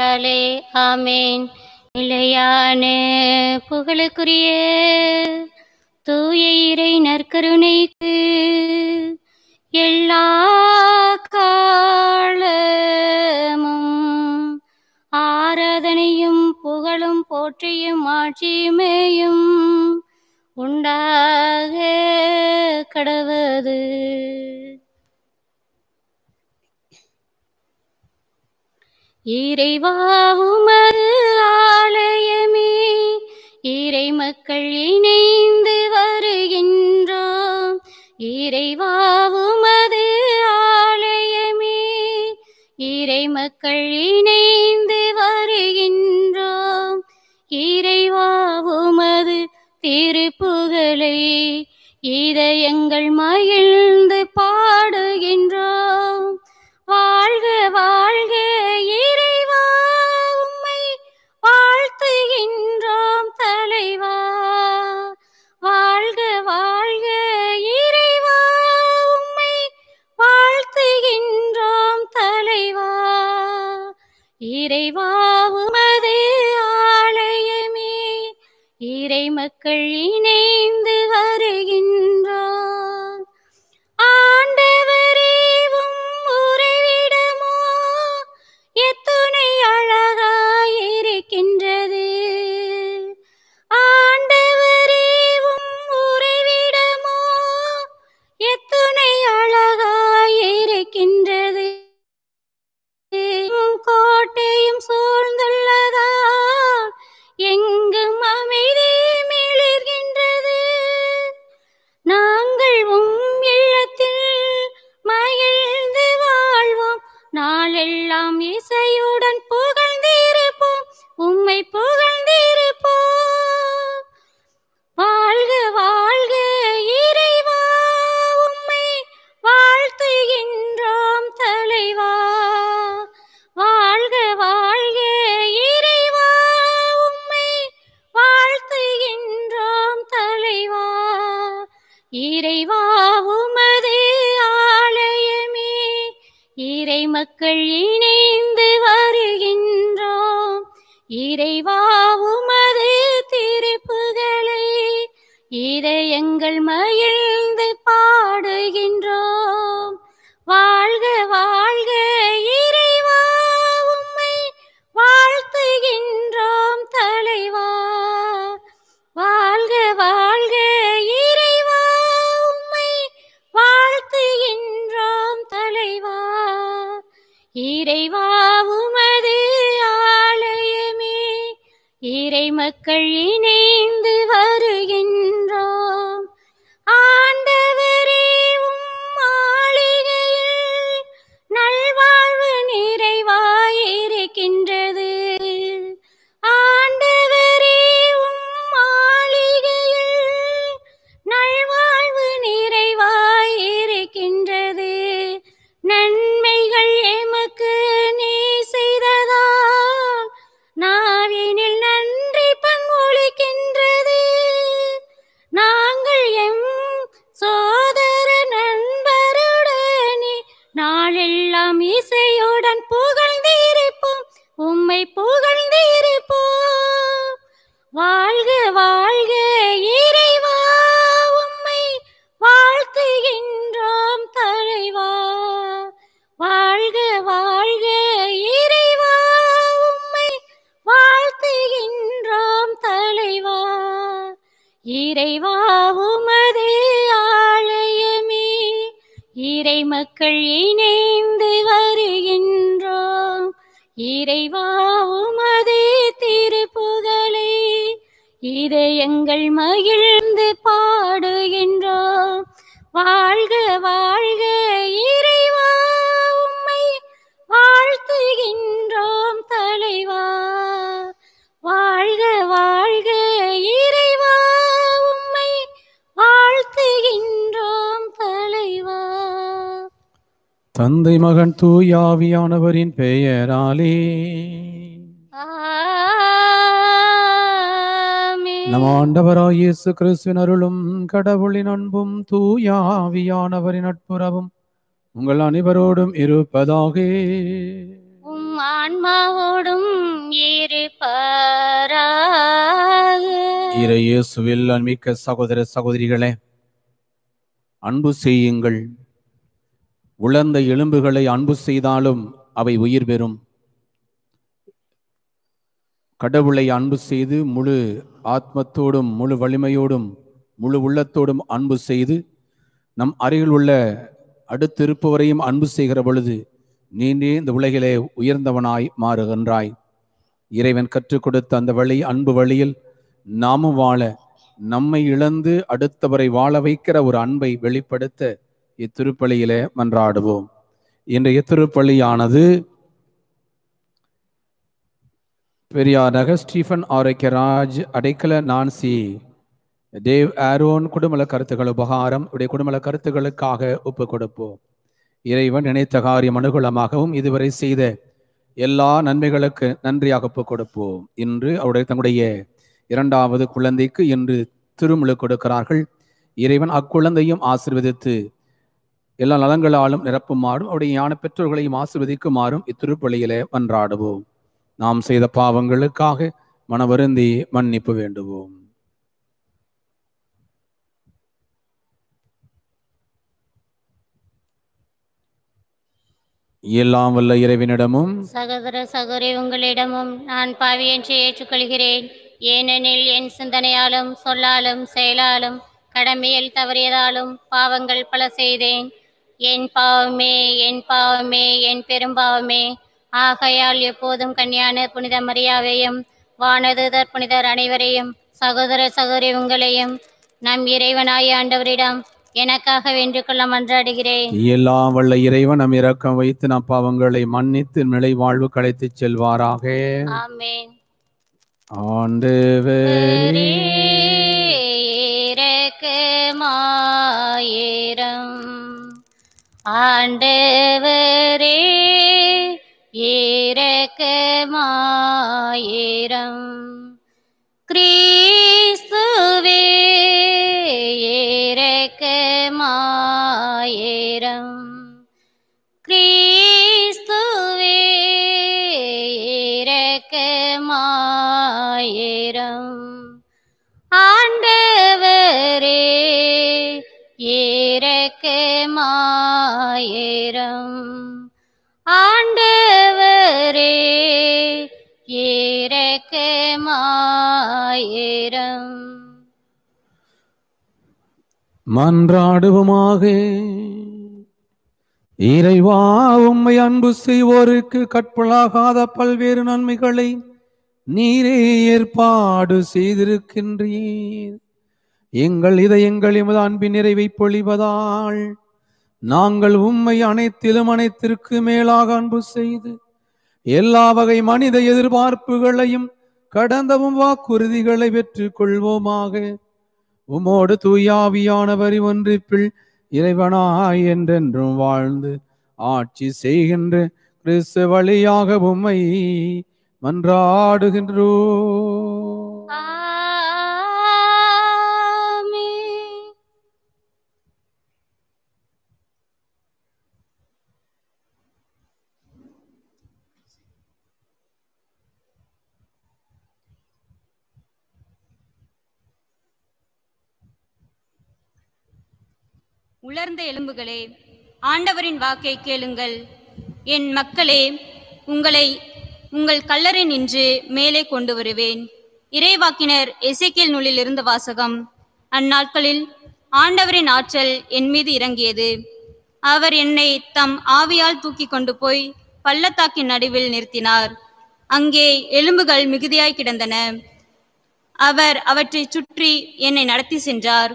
ஆண்டவராலே ஆமேன் நிலையானே புகழுக்குரிய தூய இறை நற்கருணைக்கு எல்லா காலமும் ஆராதனையும் புகழும் போற்றியும் ஆட்சியுமேயும் உண்டாக கடவது இறைவா உமது ஆலயமே இறை மக்கள் இணைந்து வருகின்றோம் இறைவா உமது ஆலயமே இறை மக்கள் இணைந்து வருகின்றோம் இறைவா உமது திருப்புகழை இதயங்கள் மகிழ்ந்து பாடுகின்றோம் வாழ்க வாழ் இறைவா ஆலயமே இறை மக்கள் இணைந்து வருகின்றோம் குமாரன் தூயாவியானவரின் பெயராலே நம் ஆண்டவராய் இயேசு கிறிஸ்துவின் அருளும் கடவுளின் அன்பும் தூயாவியானவரின் நட்புறவும் உங்கள் அனைவரோடும் இருப்பதாக ஆன்மாவோடும் இறையேசுவில் அன்மிக்க சகோதர சகோதரிகளே அன்பு செய்யுங்கள் உலர்ந்த எலும்புகளை அன்பு செய்தாலும் அவை உயிர் பெறும் கடவுளை அன்பு செய்து முழு ஆத்மத்தோடும் முழு வலிமையோடும் முழு உள்ளத்தோடும் அன்பு செய்து நம் அருகில் உள்ள அடுத்திருப்பவரையும் அன்பு செய்கிற பொழுது நீண்டே இந்த உலகிலே உயர்ந்தவனாய் மாறுகின்றாய் இறைவன் கற்றுக் கொடுத்த அந்த வழி அன்பு வழியில் நாமும் வாழ நம்மை இழந்து அடுத்தவரை வாழ வைக்கிற ஒரு அன்பை வெளிப்படுத்த இத்திருப்பள்ளியிலே மன்றாடுவோம் இன்றைய திருப்பள்ளியானது Periyar Nagar Stephen Arokiyaraj Adaikala Nancy Dev Aaron குடும்பல கருத்துக்கள் உபகாரம் உடைய குடும்பல கருத்துக்களுக்காக ஒப்பு கொடுப்போம் இறைவன் நினைத்த காரியம் அனுகூலமாகவும் இதுவரை செய்த எல்லா நன்மைகளுக்கு நன்றியாக ஒப்பு கொடுப்போம் இன்று அவருடைய தங்களுடைய இரண்டாவது குழந்தைக்கு இன்று திருமுழு கொடுக்கிறார்கள் இறைவன் அக்குழந்தையும் ஆசிர்வதித்து எல்லா நலங்களாலும் நிரப்புமாறும் அவருடைய ஞான பெற்றோர்களையும் ஆசிர்வதிக்குமாறும் இத்திருப்பள்ளியிலே மன்றாடுவோம் நாம் செய்த பாவங்களுக்காக மனவருந்தி மன்னிப்பு வேண்டுவோம் எல்லாம் வல்ல இறைவனிடமும் சகோதர சகோதரி உங்களிடமும் நான் பாவி என்று ஏற்றுக்கொள்கிறேன் ஏனெனில் என் சிந்தனையாலும் சொல்லாலும் செயலாலும் கடமையில் தவறியதாலும் பாவங்கள் பல செய்தேன் என் பாவமே என் பாவமே என் பெரும்பாவமே ஆகையால் எப்போதும் கன்னியான புனித மரியாவையும் வானதுதர் புனிதர் அனைவரையும் சகோதர சகோதரி உங்களையும் நம் இறைவனாய் ஆண்டவரிடம் எனக்காக வென்று கொள்ள மன்றாடுகிறேன் எல்லாம் வல்ல இறைவன் நம் இரக்கம் வைத்து நம் பாவங்களை மன்னித்து நிலை வாழ்வு கலைத்து செல்வாராக ஆண்டு மாயிரம் ஆண்டவரே இரக்கமாயிரம் கிரீஸ்துவே ஆண்டவரே ஏரக்கமாயிரம் மன்றாடுவோமாக இறைவா உம்மை அன்பு செய்வோருக்கு கற்பலாகாத பல்வேறு நன்மைகளை நீரே ஏற்பாடு செய்திருக்கின்றீர் எங்கள் இதயங்கள் எமது அன்பின் நிறைவை பொழிவதால் நாங்கள் உம்மை அனைத்திலும் அனைத்திற்கு மேலாக அன்பு செய்து எல்லா வகை மனித எதிர்பார்ப்புகளையும் கடந்தவும் வாக்குறுதிகளை பெற்றுக் கொள்வோமாக உமோடு வரி ஒன்றிப்பில் இறைவனாய் என்றென்றும் வாழ்ந்து ஆட்சி செய்கின்ற கிறிஸ்து வழியாக உம்மை மன்றாடுகின்றோ உலர்ந்த எலும்புகளே ஆண்டவரின் வாக்கை கேளுங்கள் என் மக்களே உங்களை உங்கள் கல்லறை நின்று மேலே கொண்டு வருவேன் இறைவாக்கினர் எசைக்கேல் நூலில் இருந்த வாசகம் அந்நாட்களில் ஆண்டவரின் ஆற்றல் என் மீது இறங்கியது அவர் என்னை தம் ஆவியால் தூக்கி கொண்டு போய் பள்ளத்தாக்கின் நடுவில் நிறுத்தினார் அங்கே எலும்புகள் மிகுதியாய் கிடந்தன அவர் அவற்றை சுற்றி என்னை நடத்தி சென்றார்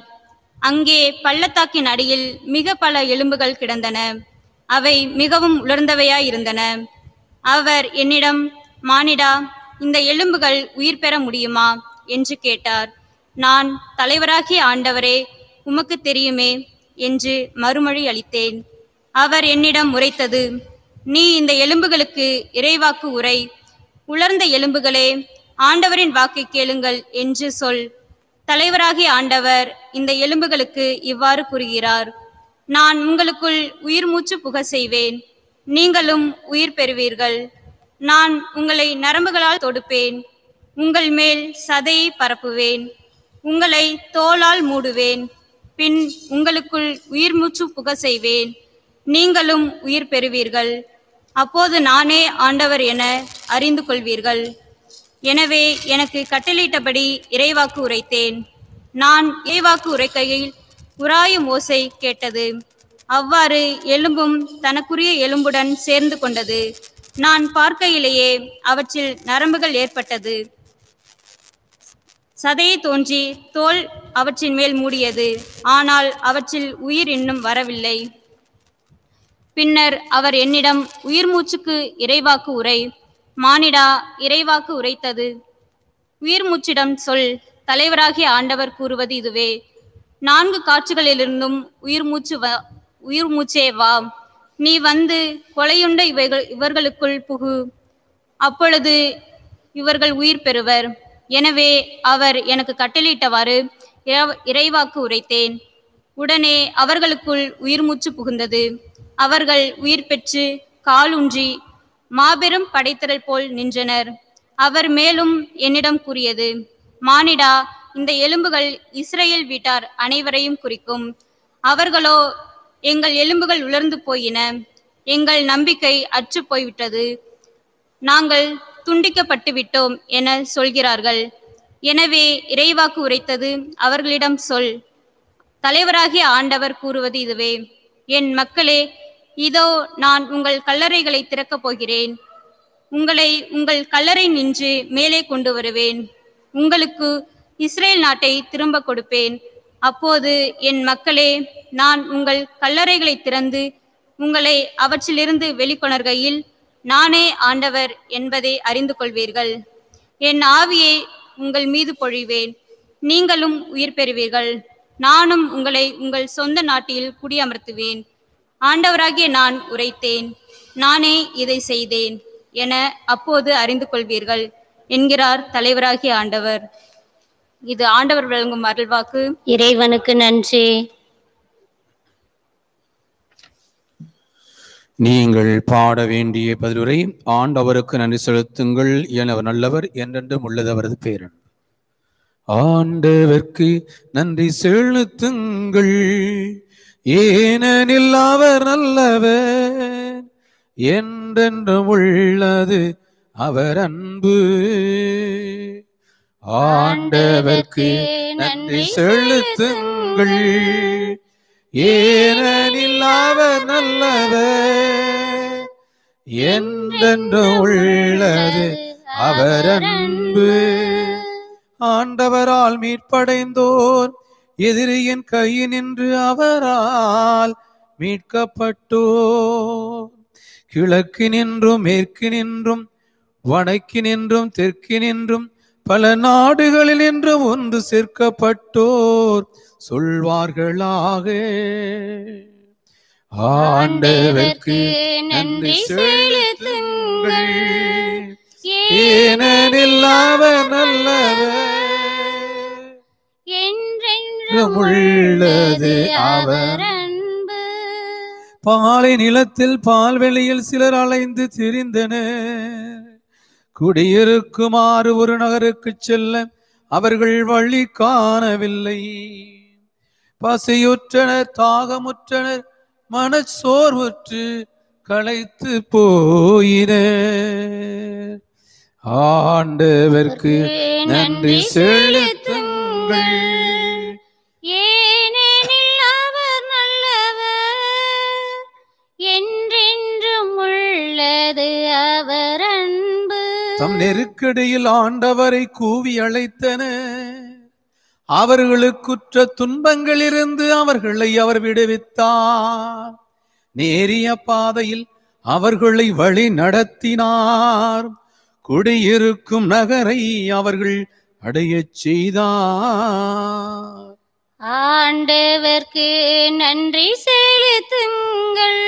அங்கே பள்ளத்தாக்கின் அடியில் மிக பல எலும்புகள் கிடந்தன அவை மிகவும் உலர்ந்தவையாயிருந்தன அவர் என்னிடம் மானிடா இந்த எலும்புகள் உயிர் பெற முடியுமா என்று கேட்டார் நான் தலைவராகிய ஆண்டவரே உமக்கு தெரியுமே என்று மறுமொழி அளித்தேன் அவர் என்னிடம் உரைத்தது நீ இந்த எலும்புகளுக்கு இறைவாக்கு உரை உலர்ந்த எலும்புகளே ஆண்டவரின் வாக்கை கேளுங்கள் என்று சொல் தலைவராகிய ஆண்டவர் இந்த எலும்புகளுக்கு இவ்வாறு கூறுகிறார் நான் உங்களுக்குள் உயிர் மூச்சு புக செய்வேன் நீங்களும் உயிர் பெறுவீர்கள் நான் உங்களை நரம்புகளால் தொடுப்பேன் உங்கள் மேல் சதையை பரப்புவேன் உங்களை தோளால் மூடுவேன் பின் உங்களுக்குள் உயிர் மூச்சு புக செய்வேன் நீங்களும் உயிர் பெறுவீர்கள் அப்போது நானே ஆண்டவர் என அறிந்து கொள்வீர்கள் எனவே எனக்கு கட்டளையிட்டபடி இறைவாக்கு உரைத்தேன் நான் இறைவாக்கு உரைக்கையில் உராயும் ஓசை கேட்டது அவ்வாறு எலும்பும் தனக்குரிய எலும்புடன் சேர்ந்து கொண்டது நான் பார்க்கையிலேயே அவற்றில் நரம்புகள் ஏற்பட்டது சதையை தோன்றி தோல் அவற்றின் மேல் மூடியது ஆனால் அவற்றில் உயிர் இன்னும் வரவில்லை பின்னர் அவர் என்னிடம் உயிர் மூச்சுக்கு இறைவாக்கு உரை மானிடா இறைவாக்கு உரைத்தது உயிர் மூச்சிடம் சொல் தலைவராகிய ஆண்டவர் கூறுவது இதுவே நான்கு காட்சிகளிலிருந்தும் உயிர் மூச்சு உயிர் மூச்சே வா நீ வந்து கொலையுண்ட இவைகள் இவர்களுக்குள் புகு அப்பொழுது இவர்கள் உயிர் பெறுவர் எனவே அவர் எனக்கு கட்டளையிட்டவாறு இறைவாக்கு உரைத்தேன் உடனே அவர்களுக்குள் உயிர் மூச்சு புகுந்தது அவர்கள் உயிர் பெற்று காலூன்றி மாபெரும் படைத்தரல் போல் நின்றனர் அவர் மேலும் என்னிடம் கூறியது மானிடா இந்த எலும்புகள் இஸ்ரேல் வீட்டார் அனைவரையும் குறிக்கும் அவர்களோ எங்கள் எலும்புகள் உலர்ந்து போயின எங்கள் நம்பிக்கை அற்று போய்விட்டது நாங்கள் துண்டிக்கப்பட்டு விட்டோம் என சொல்கிறார்கள் எனவே இறைவாக்கு உரைத்தது அவர்களிடம் சொல் தலைவராகிய ஆண்டவர் கூறுவது இதுவே என் மக்களே இதோ நான் உங்கள் கல்லறைகளை திறக்கப் போகிறேன் உங்களை உங்கள் கல்லறை நின்று மேலே கொண்டு வருவேன் உங்களுக்கு இஸ்ரேல் நாட்டை திரும்ப கொடுப்பேன் அப்போது என் மக்களே நான் உங்கள் கல்லறைகளை திறந்து உங்களை அவற்றிலிருந்து வெளிக்கொணர்கையில் நானே ஆண்டவர் என்பதை அறிந்து கொள்வீர்கள் என் ஆவியை உங்கள் மீது பொழிவேன் நீங்களும் உயிர் பெறுவீர்கள் நானும் உங்களை உங்கள் சொந்த நாட்டில் குடியமர்த்துவேன் ஆண்டவராகிய நான் உரைத்தேன் நானே இதை செய்தேன் என அப்போது அறிந்து கொள்வீர்கள் என்கிறார் தலைவராகிய ஆண்டவர் இது ஆண்டவர் வழங்கும் அருள்வாக்கு இறைவனுக்கு நன்றி நீங்கள் பாட வேண்டிய பதிலுரை ஆண்டவருக்கு நன்றி செலுத்துங்கள் எனவர் நல்லவர் என்றென்றும் உள்ளது அவரது பேரன் ஆண்டவர்க்கு நன்றி செலுத்துங்கள் ஏனெனில் அவர் நல்லவர் என்றென்றும் உள்ளது அவர் அன்பு ஆண்டவர்க்கு நன்றி செலுத்துங்கள் ஏனெனில் அவர் நல்லவர் என்றென்றும் உள்ளது அவர் அன்பு ஆண்டவரால் மீட்படைந்தோர் எதிரியின் கை நின்று அவரால் மீட்கப்பட்டோ கிழக்கு நின்றும் மேற்கு நின்றும் வடக்கு நின்றும் தெற்கு நின்றும் பல நாடுகளில் நின்றும் ஒன்று சேர்க்கப்பட்டோர் சொல்வார்களாக ஆண்டவருக்கு நன்றி செலுத்துங்கள் ஏனெனில் அவர் நல்லவர் உள்ளது அவர் அன்பு பாலை நிலத்தில் பால்வெளியில் சிலர் அலைந்து திரிந்தனர் குடியிருக்குமாறு ஒரு நகருக்கு செல்ல அவர்கள் வழி காணவில்லை பசியுற்றனர் தாகமுற்றனர் மனச்சோர்வுற்று களைத்து போயின ஆண்டவர்க்கு நன்றி செலுத்துங்கள் தம் நெருக்கடியில் ஆண்டவரை கூவி அழைத்தன அவர்களுக்குற்ற இருந்து அவர்களை அவர் விடுவித்தார் நேரிய பாதையில் அவர்களை வழி நடத்தினார் குடியிருக்கும் நகரை அவர்கள் அடையச் செய்தார் ஆண்டவர்க்கு நன்றி செலுத்துங்கள்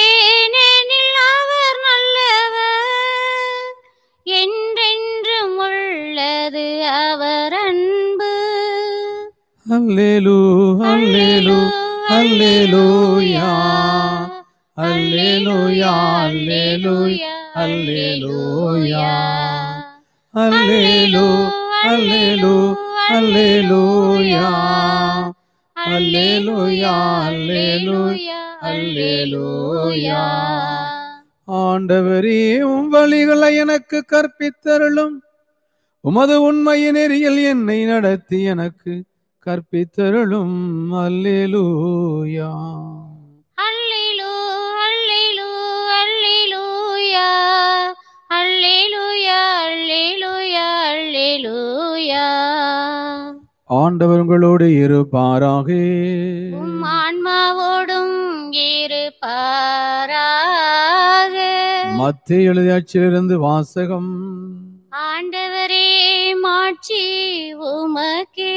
ஏனெனில் அவர் நல்லவர் என்றென்றும் உள்ளது அவர் அன்பு அல்லேலு அல்லேலு அல்லேலூயா அல்லேலூயா அல்லேலூயா அல்லேலூயா அல்லேலு அல்லேலு அல்லேலூயா அல்லேலூயா அல்லேலூயா அல்லேலூயா ஆண்டவரே உம் வழிகளை எனக்கு கற்பித்தருளும் உமது உண்மையின் நெறியில் என்னை நடத்தி எனக்கு கற்பித்தருளும் அல்லேலூயா Hallelujah, hallelujah, hallelujah. ஆண்டவர்களோடு இருப்பாராக ஆன்மாவோடும் இருப்பாராக மத்திய எழுதியாட்சியிலிருந்து வாசகம் ஆண்டவரே மாட்சி உமக்கே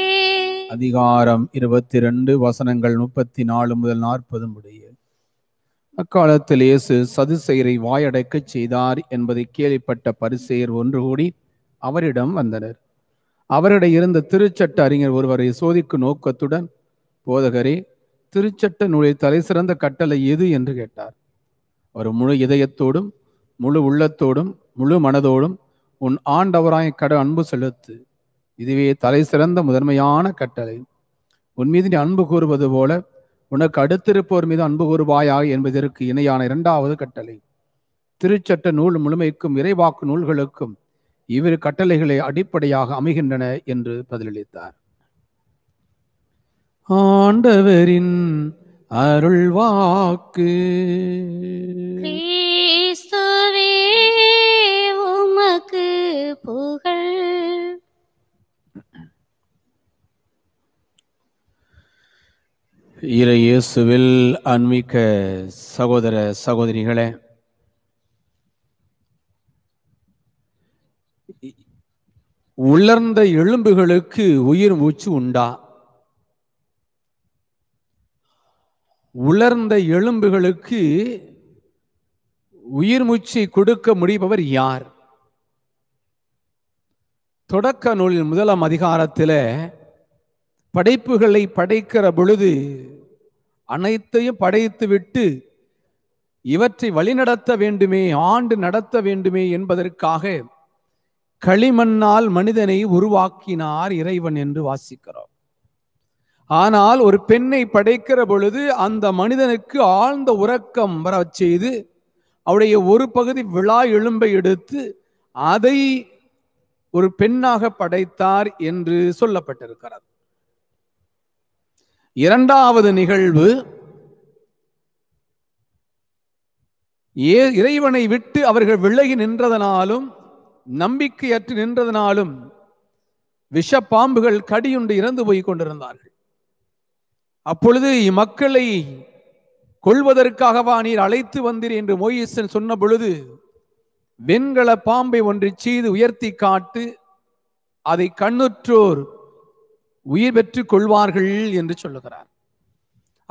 அதிகாரம் இருபத்தி ரெண்டு வசனங்கள் முப்பத்தி நாலு முதல் நாற்பது முடிய அக்காலத்தில் இயேசு சதுசெயரை வாயடைக்கச் செய்தார் என்பதை கேள்விப்பட்ட பரிசெயர் ஒன்று கூடி அவரிடம் வந்தனர் அவரிடம் இருந்த திருச்சட்ட அறிஞர் ஒருவரை சோதிக்கும் நோக்கத்துடன் போதகரே திருச்சட்ட நூலில் தலை சிறந்த கட்டளை எது என்று கேட்டார் அவர் முழு இதயத்தோடும் முழு உள்ளத்தோடும் முழு மனதோடும் உன் ஆண்டவராய் கட அன்பு செலுத்து இதுவே தலை சிறந்த முதன்மையான கட்டளை உன் மீது நீ அன்பு கூறுவது போல உனக்கு அடுத்திருப்போர் மீது அன்பு கூறுவாயாக என்பதற்கு இணையான இரண்டாவது கட்டளை திருச்சட்ட நூல் முழுமைக்கும் இறைவாக்கு நூல்களுக்கும் இவ்விரு கட்டளைகளை அடிப்படையாக அமைகின்றன என்று பதிலளித்தார் ஆண்டவரின் அருள் வாக்கு உமக்கு புகழ் இறையேசுவில் அன்மிக்க சகோதர சகோதரிகளே உலர்ந்த எலும்புகளுக்கு உயிர் மூச்சு உண்டா உலர்ந்த எலும்புகளுக்கு உயிர் மூச்சை கொடுக்க முடிபவர் யார் தொடக்க நூலின் முதலாம் அதிகாரத்தில் படைப்புகளை படைக்கிற பொழுது அனைத்தையும் படைத்துவிட்டு இவற்றை வழிநடத்த வேண்டுமே ஆண்டு நடத்த வேண்டுமே என்பதற்காக களிமண்ணால் மனிதனை உருவாக்கினார் இறைவன் என்று வாசிக்கிறோம் ஆனால் ஒரு பெண்ணை படைக்கிற பொழுது அந்த மனிதனுக்கு ஆழ்ந்த உறக்கம் வர செய்து அவருடைய ஒரு பகுதி விழா எலும்பை எடுத்து அதை ஒரு பெண்ணாக படைத்தார் என்று சொல்லப்பட்டிருக்கிறது இரண்டாவது நிகழ்வு ஏ இறைவனை விட்டு அவர்கள் விலகி நின்றதனாலும் நம்பிக்கையற்று நின்றதனாலும் விஷப்பாம்புகள் கடியுண்டு இறந்து போய் கொண்டிருந்தார்கள் அப்பொழுது இம்மக்களை கொள்வதற்காகவா நீர் அழைத்து வந்தீர் என்று மோயிசன் சொன்ன பொழுது வெண்கல பாம்பை ஒன்று செய்து உயர்த்தி காட்டு அதை கண்ணுற்றோர் உயிர் பெற்று கொள்வார்கள் என்று சொல்லுகிறார்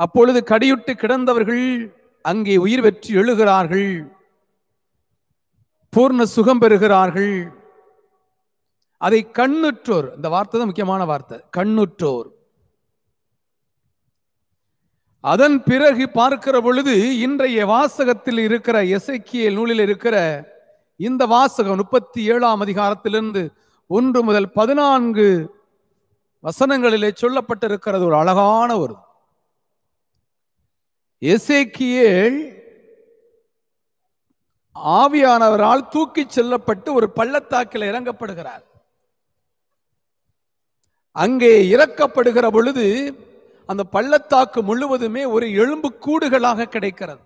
அப்பொழுது கடியுட்டு கிடந்தவர்கள் அங்கே உயிர் பெற்று எழுகிறார்கள் பூர்ண சுகம் பெறுகிறார்கள் அதை கண்ணுற்றோர் இந்த வார்த்தை தான் முக்கியமான வார்த்தை கண்ணுற்றோர் அதன் பிறகு பார்க்கிற பொழுது இன்றைய வாசகத்தில் இருக்கிற எசைக்கியல் நூலில் இருக்கிற இந்த வாசகம் முப்பத்தி ஏழாம் அதிகாரத்திலிருந்து ஒன்று முதல் பதினான்கு வசனங்களிலே சொல்லப்பட்டிருக்கிறது ஒரு அழகான ஒரு எசேக்கியேல் ஆவியானவரால் தூக்கி செல்லப்பட்டு ஒரு பள்ளத்தாக்கில் இறங்கப்படுகிறார் அங்கே இறக்கப்படுகிற பொழுது அந்த பள்ளத்தாக்கு முழுவதுமே ஒரு எலும்பு கூடுகளாக கிடைக்கிறது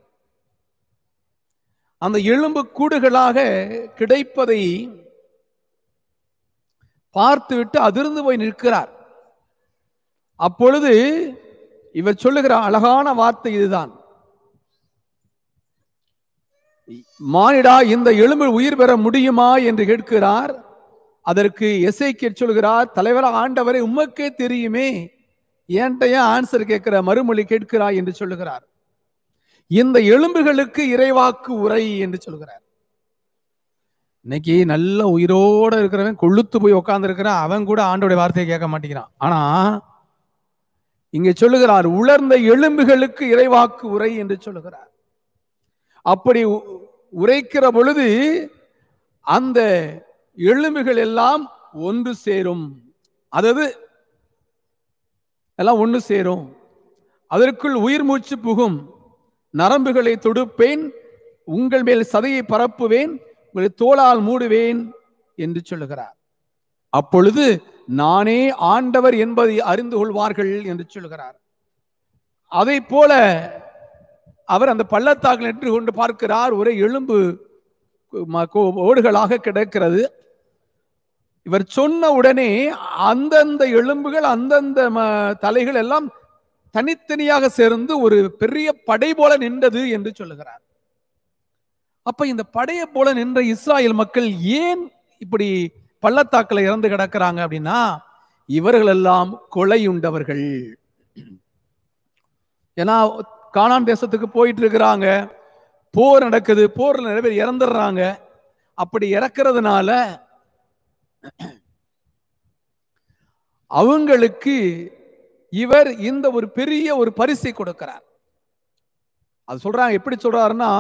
அந்த எலும்பு கூடுகளாக கிடைப்பதை பார்த்துவிட்டு அதிர்ந்து போய் நிற்கிறார் அப்பொழுது இவர் சொல்லுகிற அழகான வார்த்தை இதுதான் மானிடா இந்த எலும்பு உயிர் பெற முடியுமா என்று கேட்கிறார் அதற்கு எஸ்ஐ சொல்கிறார் தலைவர ஆண்டவரை உமக்கே தெரியுமே ஏன்டையா ஆன்சர் கேட்கிற மறுமொழி கேட்கிறாய் என்று சொல்லுகிறார் இந்த எலும்புகளுக்கு இறைவாக்கு உரை என்று சொல்கிறார் இன்னைக்கு நல்ல உயிரோட இருக்கிறவன் கொளுத்து போய் உட்கார்ந்து இருக்கிறான் அவன் கூட ஆண்டோடைய வார்த்தையை கேட்க மாட்டேங்கிறான் ஆனா இங்கே சொல்லுகிறார் உலர்ந்த எலும்புகளுக்கு இறைவாக்கு உரை என்று சொல்லுகிறார் அப்படி உரைக்கிற பொழுது அந்த எலும்புகள் எல்லாம் ஒன்று சேரும் அதாவது எல்லாம் ஒன்று சேரும் அதற்குள் உயிர் மூச்சு புகும் நரம்புகளை தொடுப்பேன் உங்கள் மேல் சதையை பரப்புவேன் உங்களை தோளால் மூடுவேன் என்று சொல்லுகிறார் அப்பொழுது நானே ஆண்டவர் என்பதை அறிந்து கொள்வார்கள் என்று சொல்கிறார் அதை போல அவர் அந்த பள்ளத்தாக்கில் நின்று கொண்டு பார்க்கிறார் ஒரே எலும்பு ஓடுகளாக கிடக்கிறது இவர் சொன்ன உடனே அந்தந்த எலும்புகள் அந்தந்த தலைகள் எல்லாம் தனித்தனியாக சேர்ந்து ஒரு பெரிய படை போல நின்றது என்று சொல்லுகிறார் அப்ப இந்த படையை போல நின்ற இஸ்ராயல் மக்கள் ஏன் இப்படி பள்ளத்தாக்கில் இறந்து கிடக்கிறாங்க அப்படின்னா இவர்கள் எல்லாம் கொலையுண்டவர்கள் ஏன்னா கானான் தேசத்துக்கு போயிட்டு இருக்கிறாங்க போர் நடக்குது போரில் நிறைய பேர் இறந்துடுறாங்க அப்படி இறக்குறதுனால அவங்களுக்கு இவர் இந்த ஒரு பெரிய ஒரு பரிசை கொடுக்கிறார் அது சொல்றாங்க எப்படி சொல்றாருன்னா